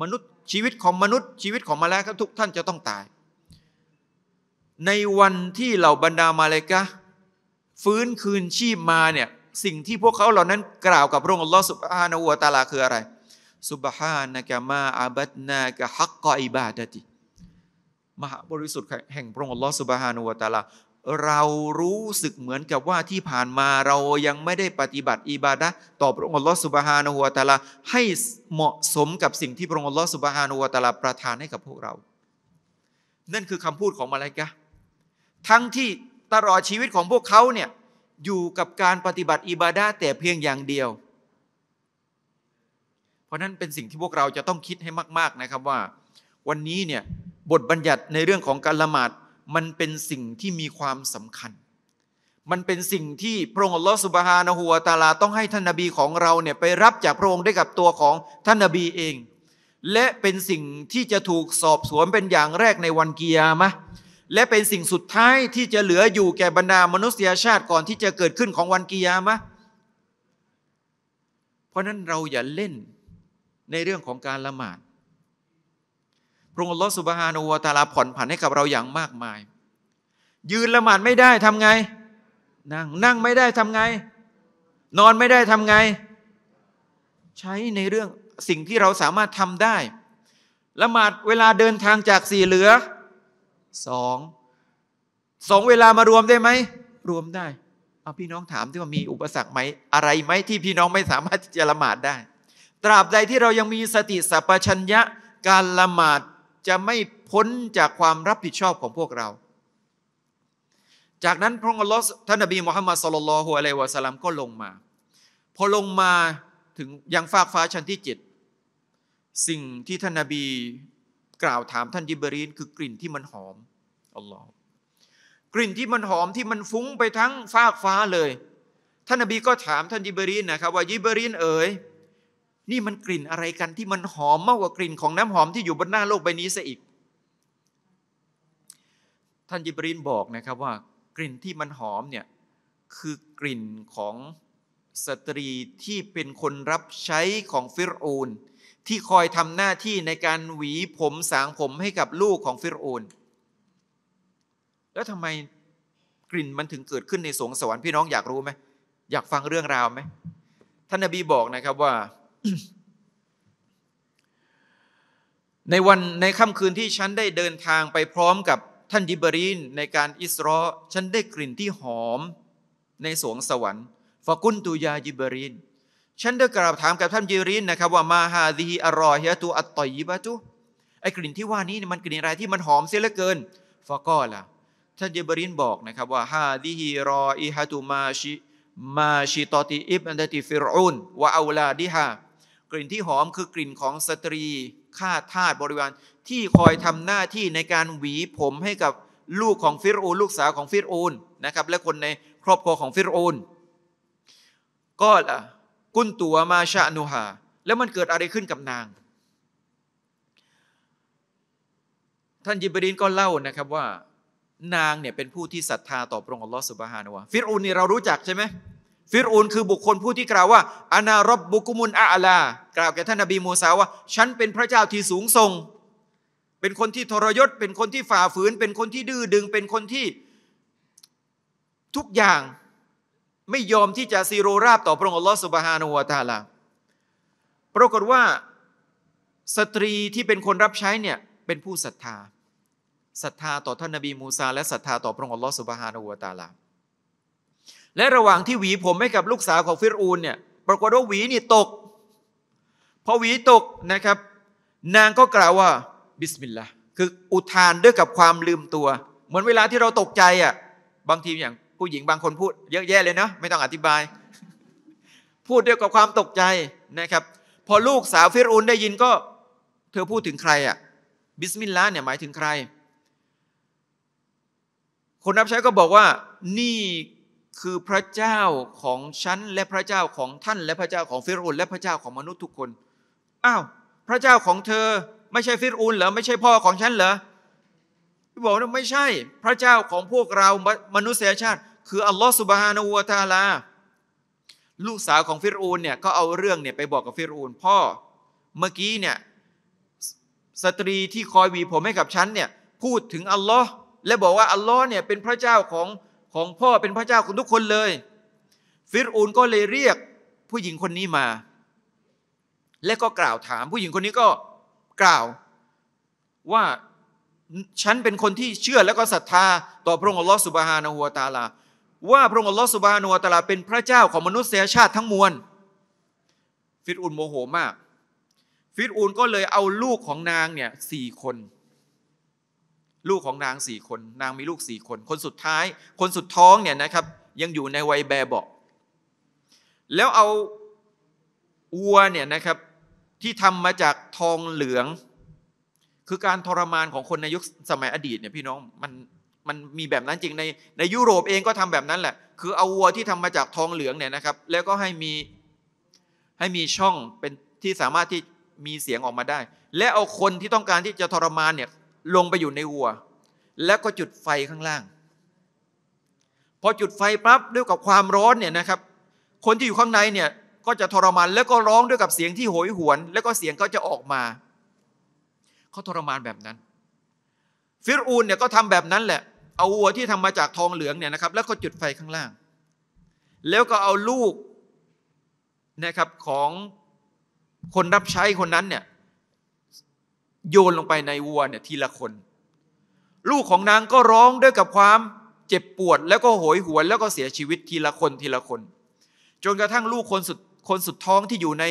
มนุษย์ชีวิตของมนุษย์ชีวิตของมาแล้วครับทุกท่านจะต้องตาย ในวันที่เหล่าบรรดามาเลกะฟื้นคืนชีพมาเนี่ย สิ่งที่พวกเขาเหล่านั้นกล่าวกับ พระองค์อัลลอฮ์สุบฮานาอูตาลาคืออะไร สุบฮานะกะมาอาบัตนากะฮักกออิบาดติ มหาบริสุทธิ์แห่งพระองค์อัลลอฮ์สุบฮานาอูตาลาเรารู้สึกเหมือนกับว่าที่ผ่านมาเรายังไม่ได้ปฏิบัติอิบาดะต่อพระองค์ลอสุบฮานะฮัวตาลาให้เหมาะสมกับสิ่งที่พระองค์ลอสุบฮานะฮัวตาลาประทานให้กับพวกเรา นั่นคือคำพูดของมาลายกะทั้งที่ตลอดชีวิตของพวกเขาเนี่ยอยู่กับการปฏิบัติอิบาดะแต่เพียงอย่างเดียว เพราะนั้นเป็นสิ่งที่พวกเราจะต้องคิดให้มาก ๆนะครับว่าวันนี้เนี่ยบทบัญญัติในเรื่องของการละหมาดมันเป็นสิ่งที่มีความสำคัญ มันเป็นสิ่งที่พระองค์อัลลอฮฺสุบฮานะฮูวาตาลาต้องให้ท่านนาบีของเราเนี่ยไปรับจากพระองค์ได้กับตัวของท่านนาบีเอง และเป็นสิ่งที่จะถูกสอบสวนเป็นอย่างแรกในวันกิยามะและเป็นสิ่งสุดท้ายที่จะเหลืออยู่แก่บรรดามนุษยชาติก่อนที่จะเกิดขึ้นของวันกิยามะเพราะนั้นเราอย่าเล่นในเรื่องของการละหมาดพระองค์ลดสุบฮานูวตาลาผ่อนผันให้กับเราอย่างมากมาย ยืนละหมาดไม่ได้ทำไง นั่งนั่งไม่ได้ทำไง นอนไม่ได้ทำไง ใช้ในเรื่องสิ่งที่เราสามารถทำได้ ละหมาดเวลาเดินทางจากสี่เหลือสอง สองเวลามารวมได้ไหม รวมได้ เอาพี่น้องถามที่ว่ามีอุปสรรคไหมอะไรไหมที่พี่น้องไม่สามารถจะละหมาดได้ ตราบใดที่เรายังมีสติสัพชัญญะการละหมาดจะไม่พ้นจากความรับผิดชอบของพวกเรา จากนั้นพระองค์ลอสท่านนบีมุฮัมมัดสุลลัลฮุอะลัยวะสัลลัมก็ลงมา พอลงมาถึงยังฟากฟ้าชั้นที่เจ็ดสิ่งที่ท่านนบีกล่าวถามท่านยิบรีนคือกลิ่นที่มันหอมอัลลอฮ์กลิ่นที่มันหอมที่มันฟุ้งไปทั้งฟากฟ้าเลยท่านนบีก็ถามท่านยิบรีนนะครับว่ายิบรีนเอ๋ยนี่มันกลิ่นอะไรกันที่มันหอมมากกว่ากลิ่นของน้ำหอมที่อยู่บนหน้าโลกใบนี้ซะอีก ท่านยิบรินบอกนะครับว่า กลิ่นที่มันหอมเนี่ยคือกลิ่นของสตรีที่เป็นคนรับใช้ของฟิรอน ที่คอยทำหน้าที่ในการหวีผมสางผมให้กับลูกของฟิรอน แล้วทำไมกลิ่นมันถึงเกิดขึ้นในสวงสวรรค์พี่น้องอยากรู้ไหมอยากฟังเรื่องราวไหมท่านนบีบอกนะครับว่าในวันในค่ำคืนที่ฉันได้เดินทางไปพร้อมกับท่านยิบรีนในการอิสรอฉันได้กลิ่นที่หอมในสวงสวรรค์ฟกุนตุยายิบรีนฉันได้กราบถามกับท่านยิบรีนนะครับ ว่ามาฮาดีอรอฮิตูอัตตอยิบะตุไอกลิ่นที่ว่านี้มันกลิ่นอะไรที่มันหอมเสียเหลือเกินฟากอล่ะท่านยิบรีนบอกนะครับ ว่าฮาดีฮีรออิฮตูมาชิมาชิตอติอิบอันติฟิรูนวะอาลาดิฮากลิ่นที่หอมคือกลิ่นของสตรีข้าทาสบริวารที่คอยทำหน้าที่ในการหวีผมให้กับลูกของฟิรูลูกสาวของฟิรูนนะครับและคนในครอบครัวของฟิรูนก็ละกุนตัวมาชาโนฮาแล้วมันเกิดอะไรขึ้นกับนาง ท่านยิบรีนก็เล่านะครับว่า นางเนี่ยเป็นผู้ที่ศรัทธาต่อพระองค์อัลลอฮฺสุบฮานะวะฟิรูนนี่เรารู้จักใช่ไหมฟิรูนคือบุคคลผู้ที่กล่าวว่าอานารบบุกุมุลอาลา กล่าวแก่ท่านนบีมูซาว่าฉันเป็นพระเจ้าที่สูงทรง เป็นคนที่ทรยศเป็นคนที่ฝ่าฝืน เป็นคนที่ดื้อดึง เป็นคนที่ ทุกอย่างไม่ยอมที่จะซีโรราบต่อพระองค์อัลลอฮฺสุบฮานุวาตาลาปรากฏว่า สตรีที่เป็นคนรับใช้เนี่ย เป็นผู้ศรัทธาศรัทธา ต่อท่านนบีมูซาและศรัทธาต่อ พระองค์อัลลอฮฺสุบฮานุวาตาลาและระหว่างที่หวีผมให้กับลูกสาวของฟิรูนเนี่ยปรากฏว่าหวีนี่ตกพอหวีตกนะครับ นางก็กล่าวว่าบิสมิลลาห์คืออุทานด้วยกับความลืมตัว เหมือนเวลาที่เราตกใจอ่ะ บางทีอย่าง ผู้หญิงบางคนพูดเยอะแยะเลยเนาะไม่ต้องอธิบาย พูดด้วยกับความตกใจนะครับ พอลูกสาวฟิรูนได้ยินก็ เธอพูดถึงใคร อ่ะ บิสมิลลาห์เนี่ยหมายถึงใครคนรับใช้ก็บอกว่า นี่คือพระเจ้าของฉัน และพระเจ้าของท่านและพระเจ้าของฟิรูนและพระเจ้าของมนุษย์ทุกคน อ้าว พระเจ้าของเธอ ไม่ใช่ฟิรูนเหรอไม่ใช่พ่อของฉันเหรอี่บอกว่าไม่ใช่พระเจ้าของพวกเรามนุษยชาติ คืออัลลอฮฺสุบฮานาอูตาลาลูกสาวของฟิรูนเนี่ยก็เอาเรื่องเนี่ยไปบอกกับฟิรูนพ่อ เมื่อกี้เนี่ยสตรีที่คอยวีผมให้กับฉันเนี่ย พูดถึงอัลลอฮ์และบอกว่าอัลลอฮ์เนี่ยเป็นพระเจ้าของของพ่อเป็นพระเจ้าคุณทุกคนเลย ฟิรูนก็เลยเรียกผู้หญิงคนนี้มา และก็กล่าวถามผู้หญิงคนนี้ก็กล่าว ว่าฉันเป็นคนที่เชื่อและก็ศรัทธาต่อพระองค์อัลลอฮฺสุบฮานาหัวตาลาว่าพระองค์อัลลอฮฺสุบฮานาหัวตาลาเป็นพระเจ้าของมนุษยชาติทั้งมวล ฟิรูนโมโหมาก ฟิรูนก็เลยเอาลูกของนางเนี่ยสี่คนลูกของนางสี่คน นางมีลูกสี่คนคนสุดท้าย คนสุดท้องเนี่ยนะครับ ยังอยู่ในวัยแบเบากแล้วเอาวัวเนี่ยนะครับ ที่ทำมาจากทองเหลือง คือการทรมานของคนในยุคสมัยอดีตเนี่ยพี่น้องมันมันมีแบบนั้นจริงในในยุโรปเองก็ทำแบบนั้นแหละ คือเอาวัวที่ทำมาจากทองเหลืองเนี่ยนะครับ แล้วก็ให้มีให้มีช่องเป็นที่สามารถที่มีเสียงออกมาได้ และเอาคนที่ต้องการที่จะทรมานเนี่ยลงไปอยู่ในวัว แล้วก็จุดไฟข้างล่าง พอจุดไฟปั๊บด้วยกับความร้อนเนี่ยนะครับ คนที่อยู่ข้างในเนี่ยก็จะทรมานแล้วก็ร้องด้วยกับเสียงที่โหยหวน แล้วก็เสียงก็จะออกมาเขาทรมานแบบนั้น ฟิรูนเนี่ยก็ทำแบบนั้นแหละเอาวัวที่ทำมาจากทองเหลืองเนี่ยนะครับแล้วก็จุดไฟข้างล่าง แล้วก็เอาลูกนะครับของคนรับใช้คนนั้นเนี่ยโยนลงไปในวัวเนี่ยทีละคน ลูกของนางก็ร้องด้วยกับความเจ็บปวด แล้วก็โหยหวนแล้วก็เสียชีวิตทีละคนทีละคน จนกระทั่งลูกคนสุดคนสุดท้องที่อยู่ใน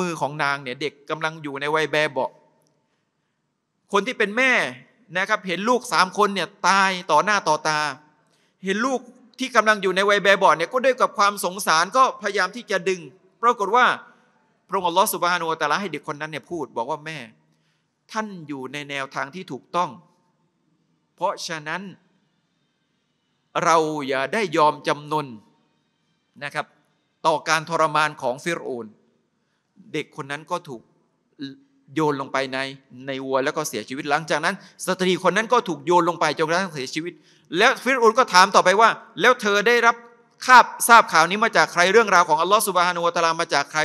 มือของนางเนี่ยเด็กกำลังอยู่ในวัยแบเบาคนที่เป็นแม่นะครับเห็นลูกสามคนเนี่ยตายต่อหน้าต่อตา เห็นลูกที่กำลังอยู่ในวัยแบเบาเนี่ยก็ด้วยกับความสงสารก็พยายามที่จะดึงปรากฏว่า พระองค์ลอสุบฮานูตะลาให้เด็กคนนั้นเนี่ยพูดบอกว่าแม่ท่านอยู่ในแนวทางที่ถูกต้อง เพราะฉะนั้น เราอย่าได้ยอมจำนนนะครับ ต่อการทรมานของฟิรโอนเด็กคนนั้นก็ถูกโยนลงไปในในวัวแล้วก็เสียชีวิตหลังจากนั้นสตรีคนนั้นก็ถูกโยนลงไปจนกระทั่งเสียชีวิต แล้วฟิรโอนก็ถามต่อไปว่า แล้วเธอได้รับทราบทราบข่าวนี้มาจากใครเรื่องราวของอัลลอฮฺสุบฮานุวะตาลามาจากใคร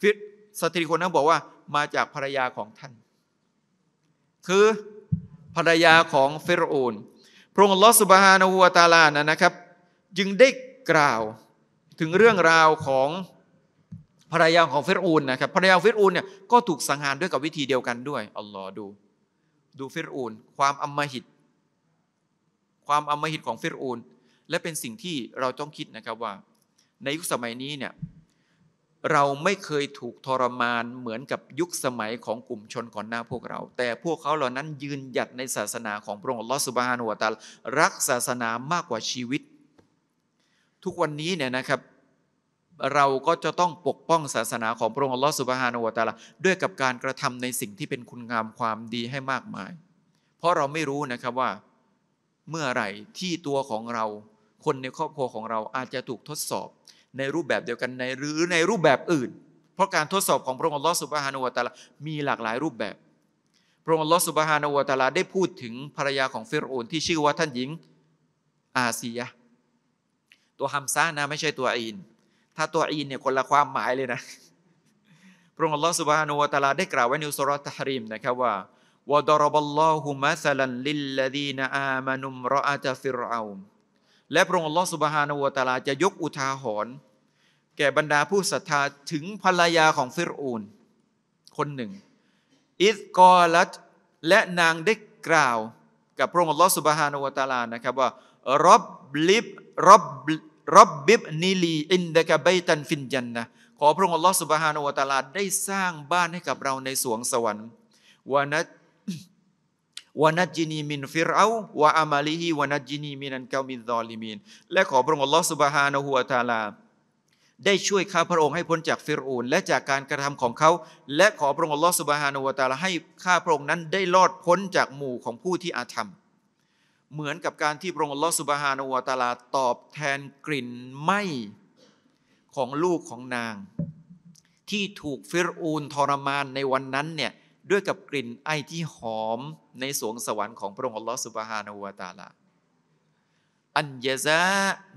ฟิรสตรีคนนั้นบอกว่ามาจากภรรยาของท่านคือภรรยาของเฟรโอนพระองค์ลอสุบฮานาหัวตาลานะนะครับ จึงได้กล่าวถึงเรื่องราวของภรรยาของเฟรโอนนะครับ ภรรยาเฟรโอนเนี่ยก็ถูกสังหารด้วยกับวิธีเดียวกันด้วย อัลลอฮ์ดู ดูเฟรโอนความอัมมหิต ความอัมหิตของเฟรโอนและเป็นสิ่งที่เราต้องคิดนะครับว่า ในยุคสมัยนี้เนี่ยเราไม่เคยถูกทรมานเหมือนกับยุคสมัยของกลุ่มชนก่อนหน้าพวกเรา แต่พวกเขาเหล่านั้นยืนหยัดในศาสนาของพระองค์ลอสุบฮานุวตาลรักศาสนามากกว่าชีวิต ทุกวันนี้เนี่ยนะครับ เราก็จะต้องปกป้องศาสนาของพระองค์ลอสุบฮานุวตาลด้วยกับการกระทำในสิ่งที่เป็นคุณงามความดีให้มากมาย เพราะเราไม่รู้นะครับว่าเมื่อไหร่ที่ตัวของเรา คนในครอบครัวของเราอาจจะถูกทดสอบในรูปแบบเดียวกันในหรือในรูปแบบอื่น เพราะการทดสอบของพระองค์ลอสุบฮานุวตาลา มีหลากหลายรูปแบบ พระองค์ลอสุบฮานุวตาลาได้พูดถึงภรรยาของฟิรโอนที่ชื่อว่าท่านหญิง อาซียะ ตัวฮัมซานะไม่ใช่ตัวอีน ถ้าตัวอีนเนี่ย คนละความหมายเลยนะ พระองค์ลอสุบฮานุวตาลาได้กล่าวไว้ในอุสรตฮาริมนะครับว่า วะดรบัลลอฮุมะซัลันลิลลดีนอามานุมรออาตฟิรอาอุมและพระองค์ลอสุบฮานาวตาลาจะยกอุทาหรณ์แก่บรรดาผู้ศรัทธาถึงภรรยาของฟิรูนคนหนึ่ง อิสกอลัตและนางได้กล่าว กับพระองค์ลอสุบฮานาวตาลานะครับว่า รบบลิบรบบรบบิบนิลี อินดะกะเบตันฟินยันนะขอพระองค์ลอสุบฮานาวตาลาได้สร้างบ้านให้กับเราในสวงสวรรค์วานัวานัจินีมินฟิรเอาวาอามาลีฮีวานัจินีมินันเกามินซอลิมินและขอพระองค์ลอสุบฮานะฮัวตาลาได้ช่วยข้าพระองค์ให้พ้นจากฟิรูน และจากการกระทำของเขา และขอพระองค์ลอสุบฮานะฮัวตาลา ให้ข้าพระองค์นั้น ได้รอดพ้นจากหมู่ของผู้ที่อาธรรม เหมือนกับการที่พระองค์ลอสุบฮานะฮัวตาลาตอบแทนกลิ่นไหมของลูกของนาง ที่ถูกฟิรูนทรมานในวันนั้นเนี่ยด้วยกับกลิ่นไอที่หอมในสวงสวรรค์ของพระองค์อัลลอฮฺสุบฮานาวะตาลาอันยะซะ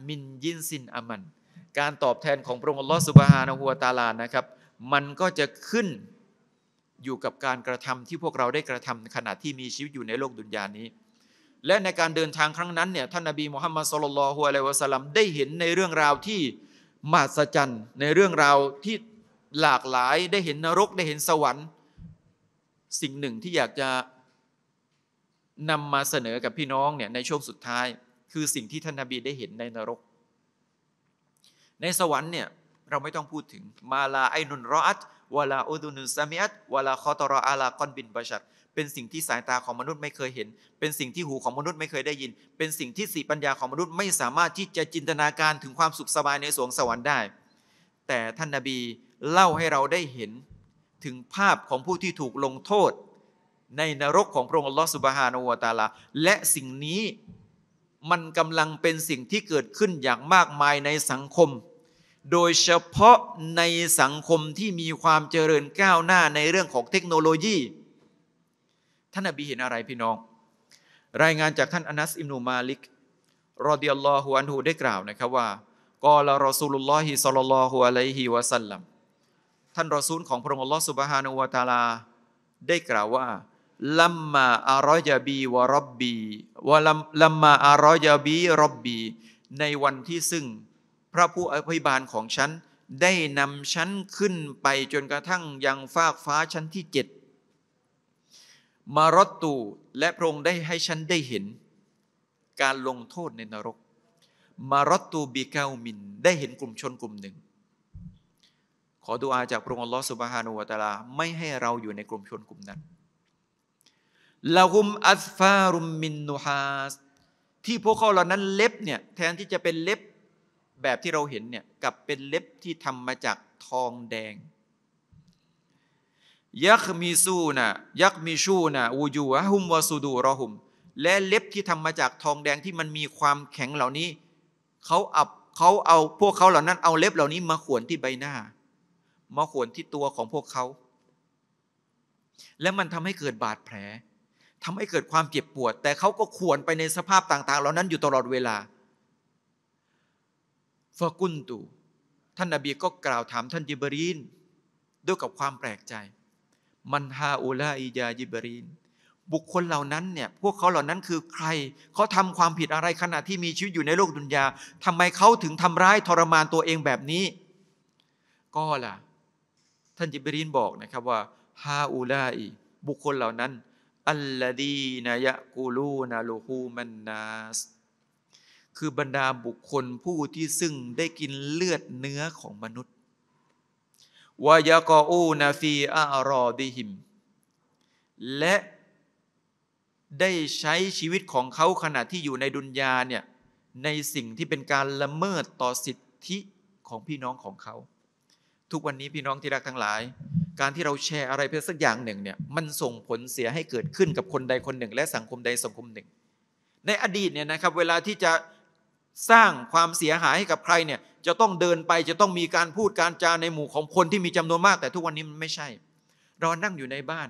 มินยินซินอามัน การตอบแทนของพระองค์อัลลอฮฺสุบฮานาวะตาลานะครับ มันก็จะขึ้นอยู่กับการกระทำที่พวกเราได้กระทำขณะที่มีชีวิตอยู่ในโลกดุนยานี้ และในการเดินทางครั้งนั้นเนี่ยท่านนบีมุฮัมมัดสุลลัลฮุอะลัยวะสัลลัมได้เห็นในเรื่องราวที่มหัศจรรย์ในเรื่องราวที่หลากหลายได้เห็นนรกได้เห็นสวรรค์สิ่งหนึ่งที่อยากจะนำมาเสนอกับพี่น้องเนี่ยในช่วงสุดท้าย คือสิ่งที่ท่านนบีได้เห็นในนรก ในสวรรค์เนี่ย เราไม่ต้องพูดถึงมาลาไอนุนรออัตวลาอุดุนุนซามิอัตวลาคอตรออาลากอนบินบาชัดเป็นสิ่งที่สายตาของมนุษย์ไม่เคยเห็น เป็นสิ่งที่หูของมนุษย์ไม่เคยได้ยิน เป็นสิ่งที่สีปัญญาของมนุษย์ไม่สามารถที่จะจินตนาการถึงความสุขสบายในสวงสวรรค์ได้ แต่ท่านนาบีเล่าให้เราได้เห็นถึงภาพของผู้ที่ถูกลงโทษ ในนรกของพระองค์อัลลอฮฺสุบฮานอวตาลาและสิ่งนี้มันกำลังเป็นสิ่งที่เกิดขึ้นอย่างมากมายในสังคม โดยเฉพาะในสังคมที่มีความเจริญก้าวหน้าในเรื่องของเทคโนโลยี ท่านอบีเห็นอะไรพี่น้อง รายงานจากท่านอนัสอิมนุมาลิก รอดิยัลลอฮุอันฮูได้กล่าวนะครับว่า กอลารอซูลุลลอฮิสัลลัลลอฮุอะลัยฮิวะสัลลัมท่านรอซูลของพระองค์อัลลอฮฺสุบฮานุวาตาลาได้กล่าวว่า ลัมมาอารอยาบีวารบบีวะลัมลัมมาอารอยาบีรบบี ในวันที่ซึ่งพระผู้อภิบาลของฉัน ได้นำฉันขึ้นไปจนกระทั่งยังฟากฟ้าชั้นที่เจ็ด มารตตูและพระองค์ได้ให้ฉันได้เห็น การลงโทษในนรกมารตตูบีเกามินได้เห็นกลุ่มชนกลุ่มหนึ่งขอดุอาจากพระองค์อัลลอฮฺสุบฮานุวะตาลาไม่ให้เราอยู่ในกลุ่มชนกลุ่มนั้น ละหุมอัฟารุมมินนูฮาส ที่พวกเขาเหล่านั้นเล็บเนี่ย แทนที่จะเป็นเล็บแบบที่เราเห็นเนี่ย กับเป็นเล็บที่ทำมาจากทองแดง ยักมีซูนะยักมีชูนะอูยูหะุมวาสูดูรอหุม และเล็บที่ทำมาจากทองแดงที่มันมีความแข็งเหล่านี้ เขาอับเขาเอาพวกเขาเหล่านั้น เอาเล็บเหล่านี้มาขวนที่ใบหน้ามาขวนที่ตัวของพวกเขา และมันทำให้เกิดบาดแผลทำให้เกิดความเจ็บปวด แต่เขาก็ขวนไปในสภาพต่าง ๆ เหล่านั้นอยู่ตลอดเวลาฟากุนตูท่านนาบีก็กล่าวถามท่านยิบรีน ด้วยกับความแปลกใจ มันฮาอุลาอิยายิบรีน บุคคลเหล่านั้นเนี่ย พวกเขาเหล่านั้นคือใคร เขาทำความผิดอะไรขณะที่มีชีวิตอยู่ในโลกดุนยาทำไมเขาถึงทำร้ายทรมานตัวเองแบบนี้ ก็ล่ะท่านจิบรีนบอกนะครับว่า ฮาอูลาอีบุคคลเหล่านั้น อัลลดีนายะกูลูนาลูฮูมันนาสคือบรรดาบุคคลผู้ที่ซึ่งได้กินเลือดเนื้อของมนุษย์วายากอูนาฟีอารอดิหิม และได้ใช้ชีวิตของเขาขณะที่อยู่ในดุนยาเนี่ยในสิ่งที่เป็นการละเมิดต่อสิทธิของพี่น้องของเขาทุกวันนี้พี่น้องที่รักทั้งหลาย การที่เราแชร์อะไรเพื่อสักอย่างหนึ่งเนี่ย มันส่งผลเสียให้เกิดขึ้นกับคนใดคนหนึ่งและสังคมใดสังคมหนึ่ง ในอดีตเนี่ยนะครับเวลาที่จะสร้างความเสียหายให้กับใครเนี่ยจะต้องเดินไปจะต้องมีการพูดการจาในหมู่ของคนที่มีจำนวนมากแต่ ทุกวันนี้มันไม่ใช่ เรานั่งอยู่ในบ้าน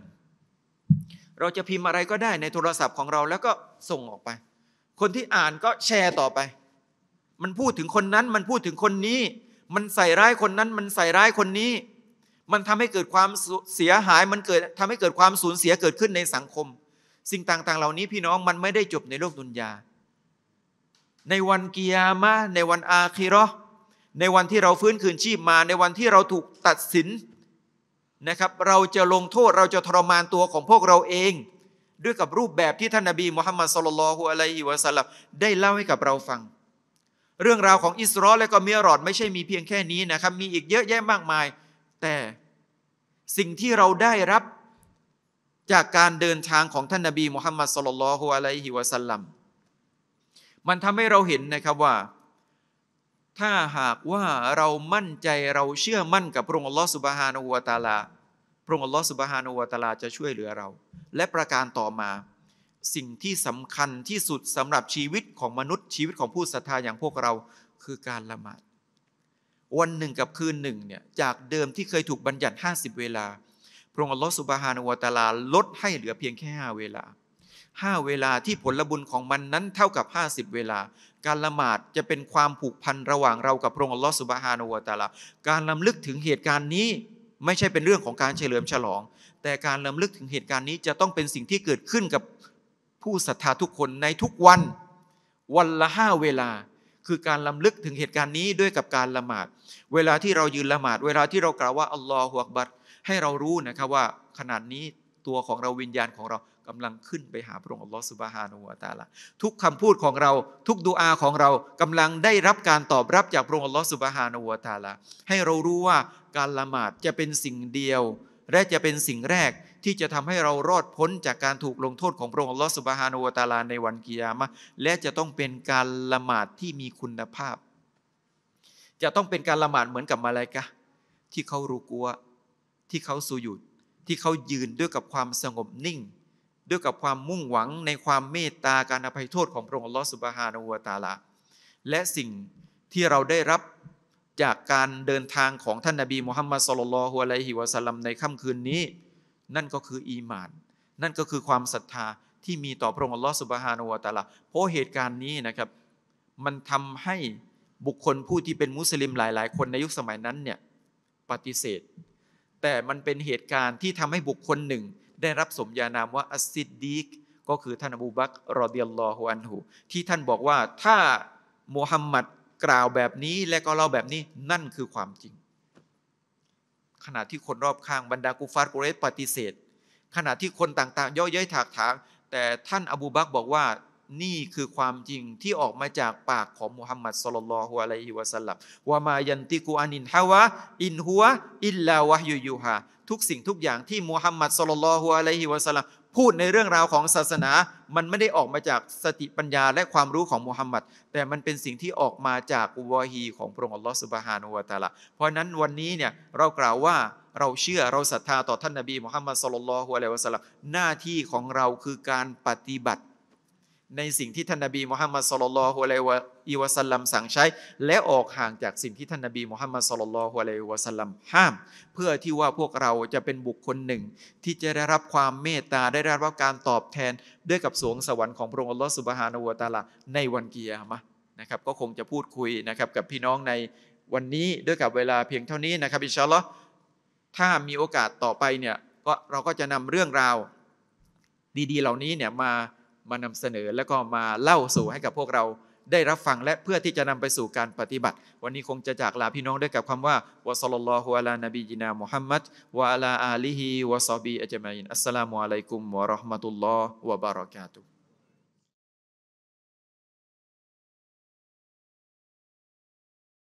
เราจะพิมพ์อะไรก็ได้ในโทรศัพท์ของเราแล้วก็ส่งออกไป คนที่อ่านก็แชร์ต่อไป มันพูดถึงคนนั้นมันพูดถึงคนนี้มันใส่ร้ายคนนั้นมันใส่ร้ายคนนี้ มันทำให้เกิดความเสียหาย มันเกิดทำให้เกิดความสูญเสียเกิดขึ้นในสังคม สิ่งต่างๆเหล่านี้พี่น้องมันไม่ได้จบในโลกดุนยาในวันกิยามะ ในวันอาคีรอในวันที่เราฟื้นคืนชีพมา ในวันที่เราถูกตัดสินนะครับ เราจะลงโทษเราจะทรมานตัวของพวกเราเอง ด้วยกับรูปแบบที่ท่านนาบีมุฮัมมัดสุลลัลฮุอะลัยฮิวะสัลลัมได้เล่าให้กับเราฟังเรื่องราวของอิสรอและก็เมียรอดไม่ใช่มีเพียงแค่นี้นะครับ มีอีกเยอะแยะมากมาย แต่สิ่งที่เราได้รับจากการเดินทางของท่านนาบีมุฮัมมัดสุลลัลฮุอะลัยฮิวะสัลลัมมันทำให้เราเห็นนะครับว่า ถ้าหากว่าเรามั่นใจเราเชื่อมั่นกับพระองค์อัลลอฮฺสุบฮานะฮูวาตาลาพระองค์อัลลอฮฺสุบฮานะฮูวาตาลาจะช่วยเหลือเรา และประการต่อมาสิ่งที่สำคัญที่สุดสำหรับชีวิตของมนุษย์ชีวิตของผู้ศรัทธาอย่างพวกเราคือการละหมาด วันหนึ่งกับคืนหนึ่งเนี่ยจากเดิมที่เคยถูกบัญญัติ 50 เวลา พระองค์ลดสุบฮานอวตาลา ลดให้เหลือเพียงแค่ 5 เวลา 5 เวลาที่ผลบุญของมันนั้นเท่ากับ 50 เวลา การละหมาดจะเป็นความผูกพันระหว่างเรากับพระองค์ลดสุบฮานอวตาลาการลำลึกถึงเหตุการณ์นี้ ไม่ใช่เป็นเรื่องของการเฉลิมฉลอง แต่การลำลึกถึงเหตุการณ์นี้ จะต้องเป็นสิ่งที่เกิดขึ้นกับผู้ศรัทธาทุกคนในทุกวันวันละห้าเวลา คือการลำลึกถึงเหตุการณ์นี้ด้วยกับการละหมาดเวลาที่เรายืนละหมาดเวลาที่เรากล่าวว่าอัลลอฮฺหัวบัตให้เรารู้นะครับว่าขนาดนี้ตัวของเราวิญญาณของเรากำลังขึ้นไปหาพระองค์อัลลอฮฺสุบฮานุวาตาละทุกคำพูดของเราทุกดูอาของเรากำลังได้รับการตอบรับจากพระองค์อัลลอฮฺสุบฮานุวาตาละให้เรารู้ว่าการละหมาดจะเป็นสิ่งเดียว และจะเป็นสิ่งแรกที่จะทำให้เรารอดพ้นจากการถูกลงโทษของพระองค์ลอสุบฮานอวตาลาในวันกิยามะและจะต้องเป็นการละหมาดที่มีคุณภาพ จะต้องเป็นการละหมาดเหมือนกับมาลายกะที่เขารู้กลัวที่เขาสูญุดที่เขายืนด้วยกับความสงบนิ่ง ด้วยกับความมุ่งหวังในความเมตตาการอภัยโทษของพระองค์ลอสุบฮานอวตาลา และสิ่งที่เราได้รับจากการเดินทางของท่านนาบีมุฮัมมัดสุลลัลฮุอะลัยฮิวะสัลลัมในค่ำคืนนี้นั่นก็คืออีมาน นั่นก็คือความศรัทธาที่มีต่อพระองค์อัลลอฮฺสุบฮานาอัตะลาเพราะเหตุการณ์นี้นะครับ มันทำให้บุคคลผู้ที่เป็นมุสลิมหลาย ๆ คนในยุคสมัยนั้นเนี่ยปฏิเสธ แต่มันเป็นเหตุการณ์ที่ทำให้บุคคลหนึ่งได้รับสมญานามว่าอัสซิดดีกก็คือท่านอบูบักรอเดียลลอฮุอันหูที่ท่านบอกว่าถ้ามูฮัมหมัดกล่าวแบบนี้และก็เล่าแบบนี้นั่นคือความจริงขณะที่คนรอบข้างบรรดากูฟาร์กุเรสปฏิเสธ ขณะที่คนต่างๆย่อเย้ยถากถางแต่ท่านอบูบักบอกว่านี่คือความจริงที่ออกมาจากปากของมุฮัมมัดสลลัลฮุอะลัยฮิวะสัลลัมวามายันติกูอานินฮาวะอินหัวอิลลาวะยูยูฮาทุกสิ่งทุกอย่างที่มุฮัมมัดสลลัลฮุอะลัยฮิวะสัลลัมพูดในเรื่องราวของศาสนา มันไม่ได้ออกมาจากสติปัญญาและความรู้ของมุฮัมมัด แต่มันเป็นสิ่งที่ออกมาจากอุวะฮีของพระองค์อัลลอฮฺสุบฮานุวะตาละเพราะนั้นวันนี้เนี่ยเรากล่าวว่าเราเชื่อ เราศรัทธาต่อท่านนบีมุฮัมมัดสุลลัลฮุอะลัยวะสัลลัมหน้าที่ของเราคือการปฏิบัติในสิ่งที่ท่านนบีมูฮัมมัดสุลลัลฮุอะลัยวะสัลลัมสั่งใช้ และออกห่างจากสิ่งที่ท่านนบีมูฮัมมัดสุลลัลฮุอะลัยวะสัลลัมห้าม เพื่อที่ว่าพวกเราจะเป็นบุคคลหนึ่ง ที่จะได้รับความเมตตา ได้รับการตอบแทนด้วยกับสวงสวรรค์ของพระองค์อัลลอฮฺสุบฮานาวะตาลาในวันเกียร์มะนะครับ ก็คงจะพูดคุยนะครับ กับพี่น้องในวันนี้ด้วยกับเวลาเพียงเท่านี้นะครับ อินชาอัลลอฮ์ถ้ามีโอกาสต่อไปเนี่ยก็เราก็จะนำเรื่องราวดีๆ เหล่านี้เนี่ยมามานำเสนอแล้วก็มาเล่าสู่ให้กับพวกเรา ได้รับฟังและเพื่อที่จะนำไปสู่การปฏิบัติ วันนี้คงจะจากลาพี่น้องด้วยกับคำว่าวะสัลลัลลอฮุอะลานบีจินามุฮัมมัด วะอะลาอาลีฮิวะซอบีอัจมัยนอัสสลามุอะลัยกุมวะเราะห์มะตุลลอฮ์วะบะเราะกาตุฮ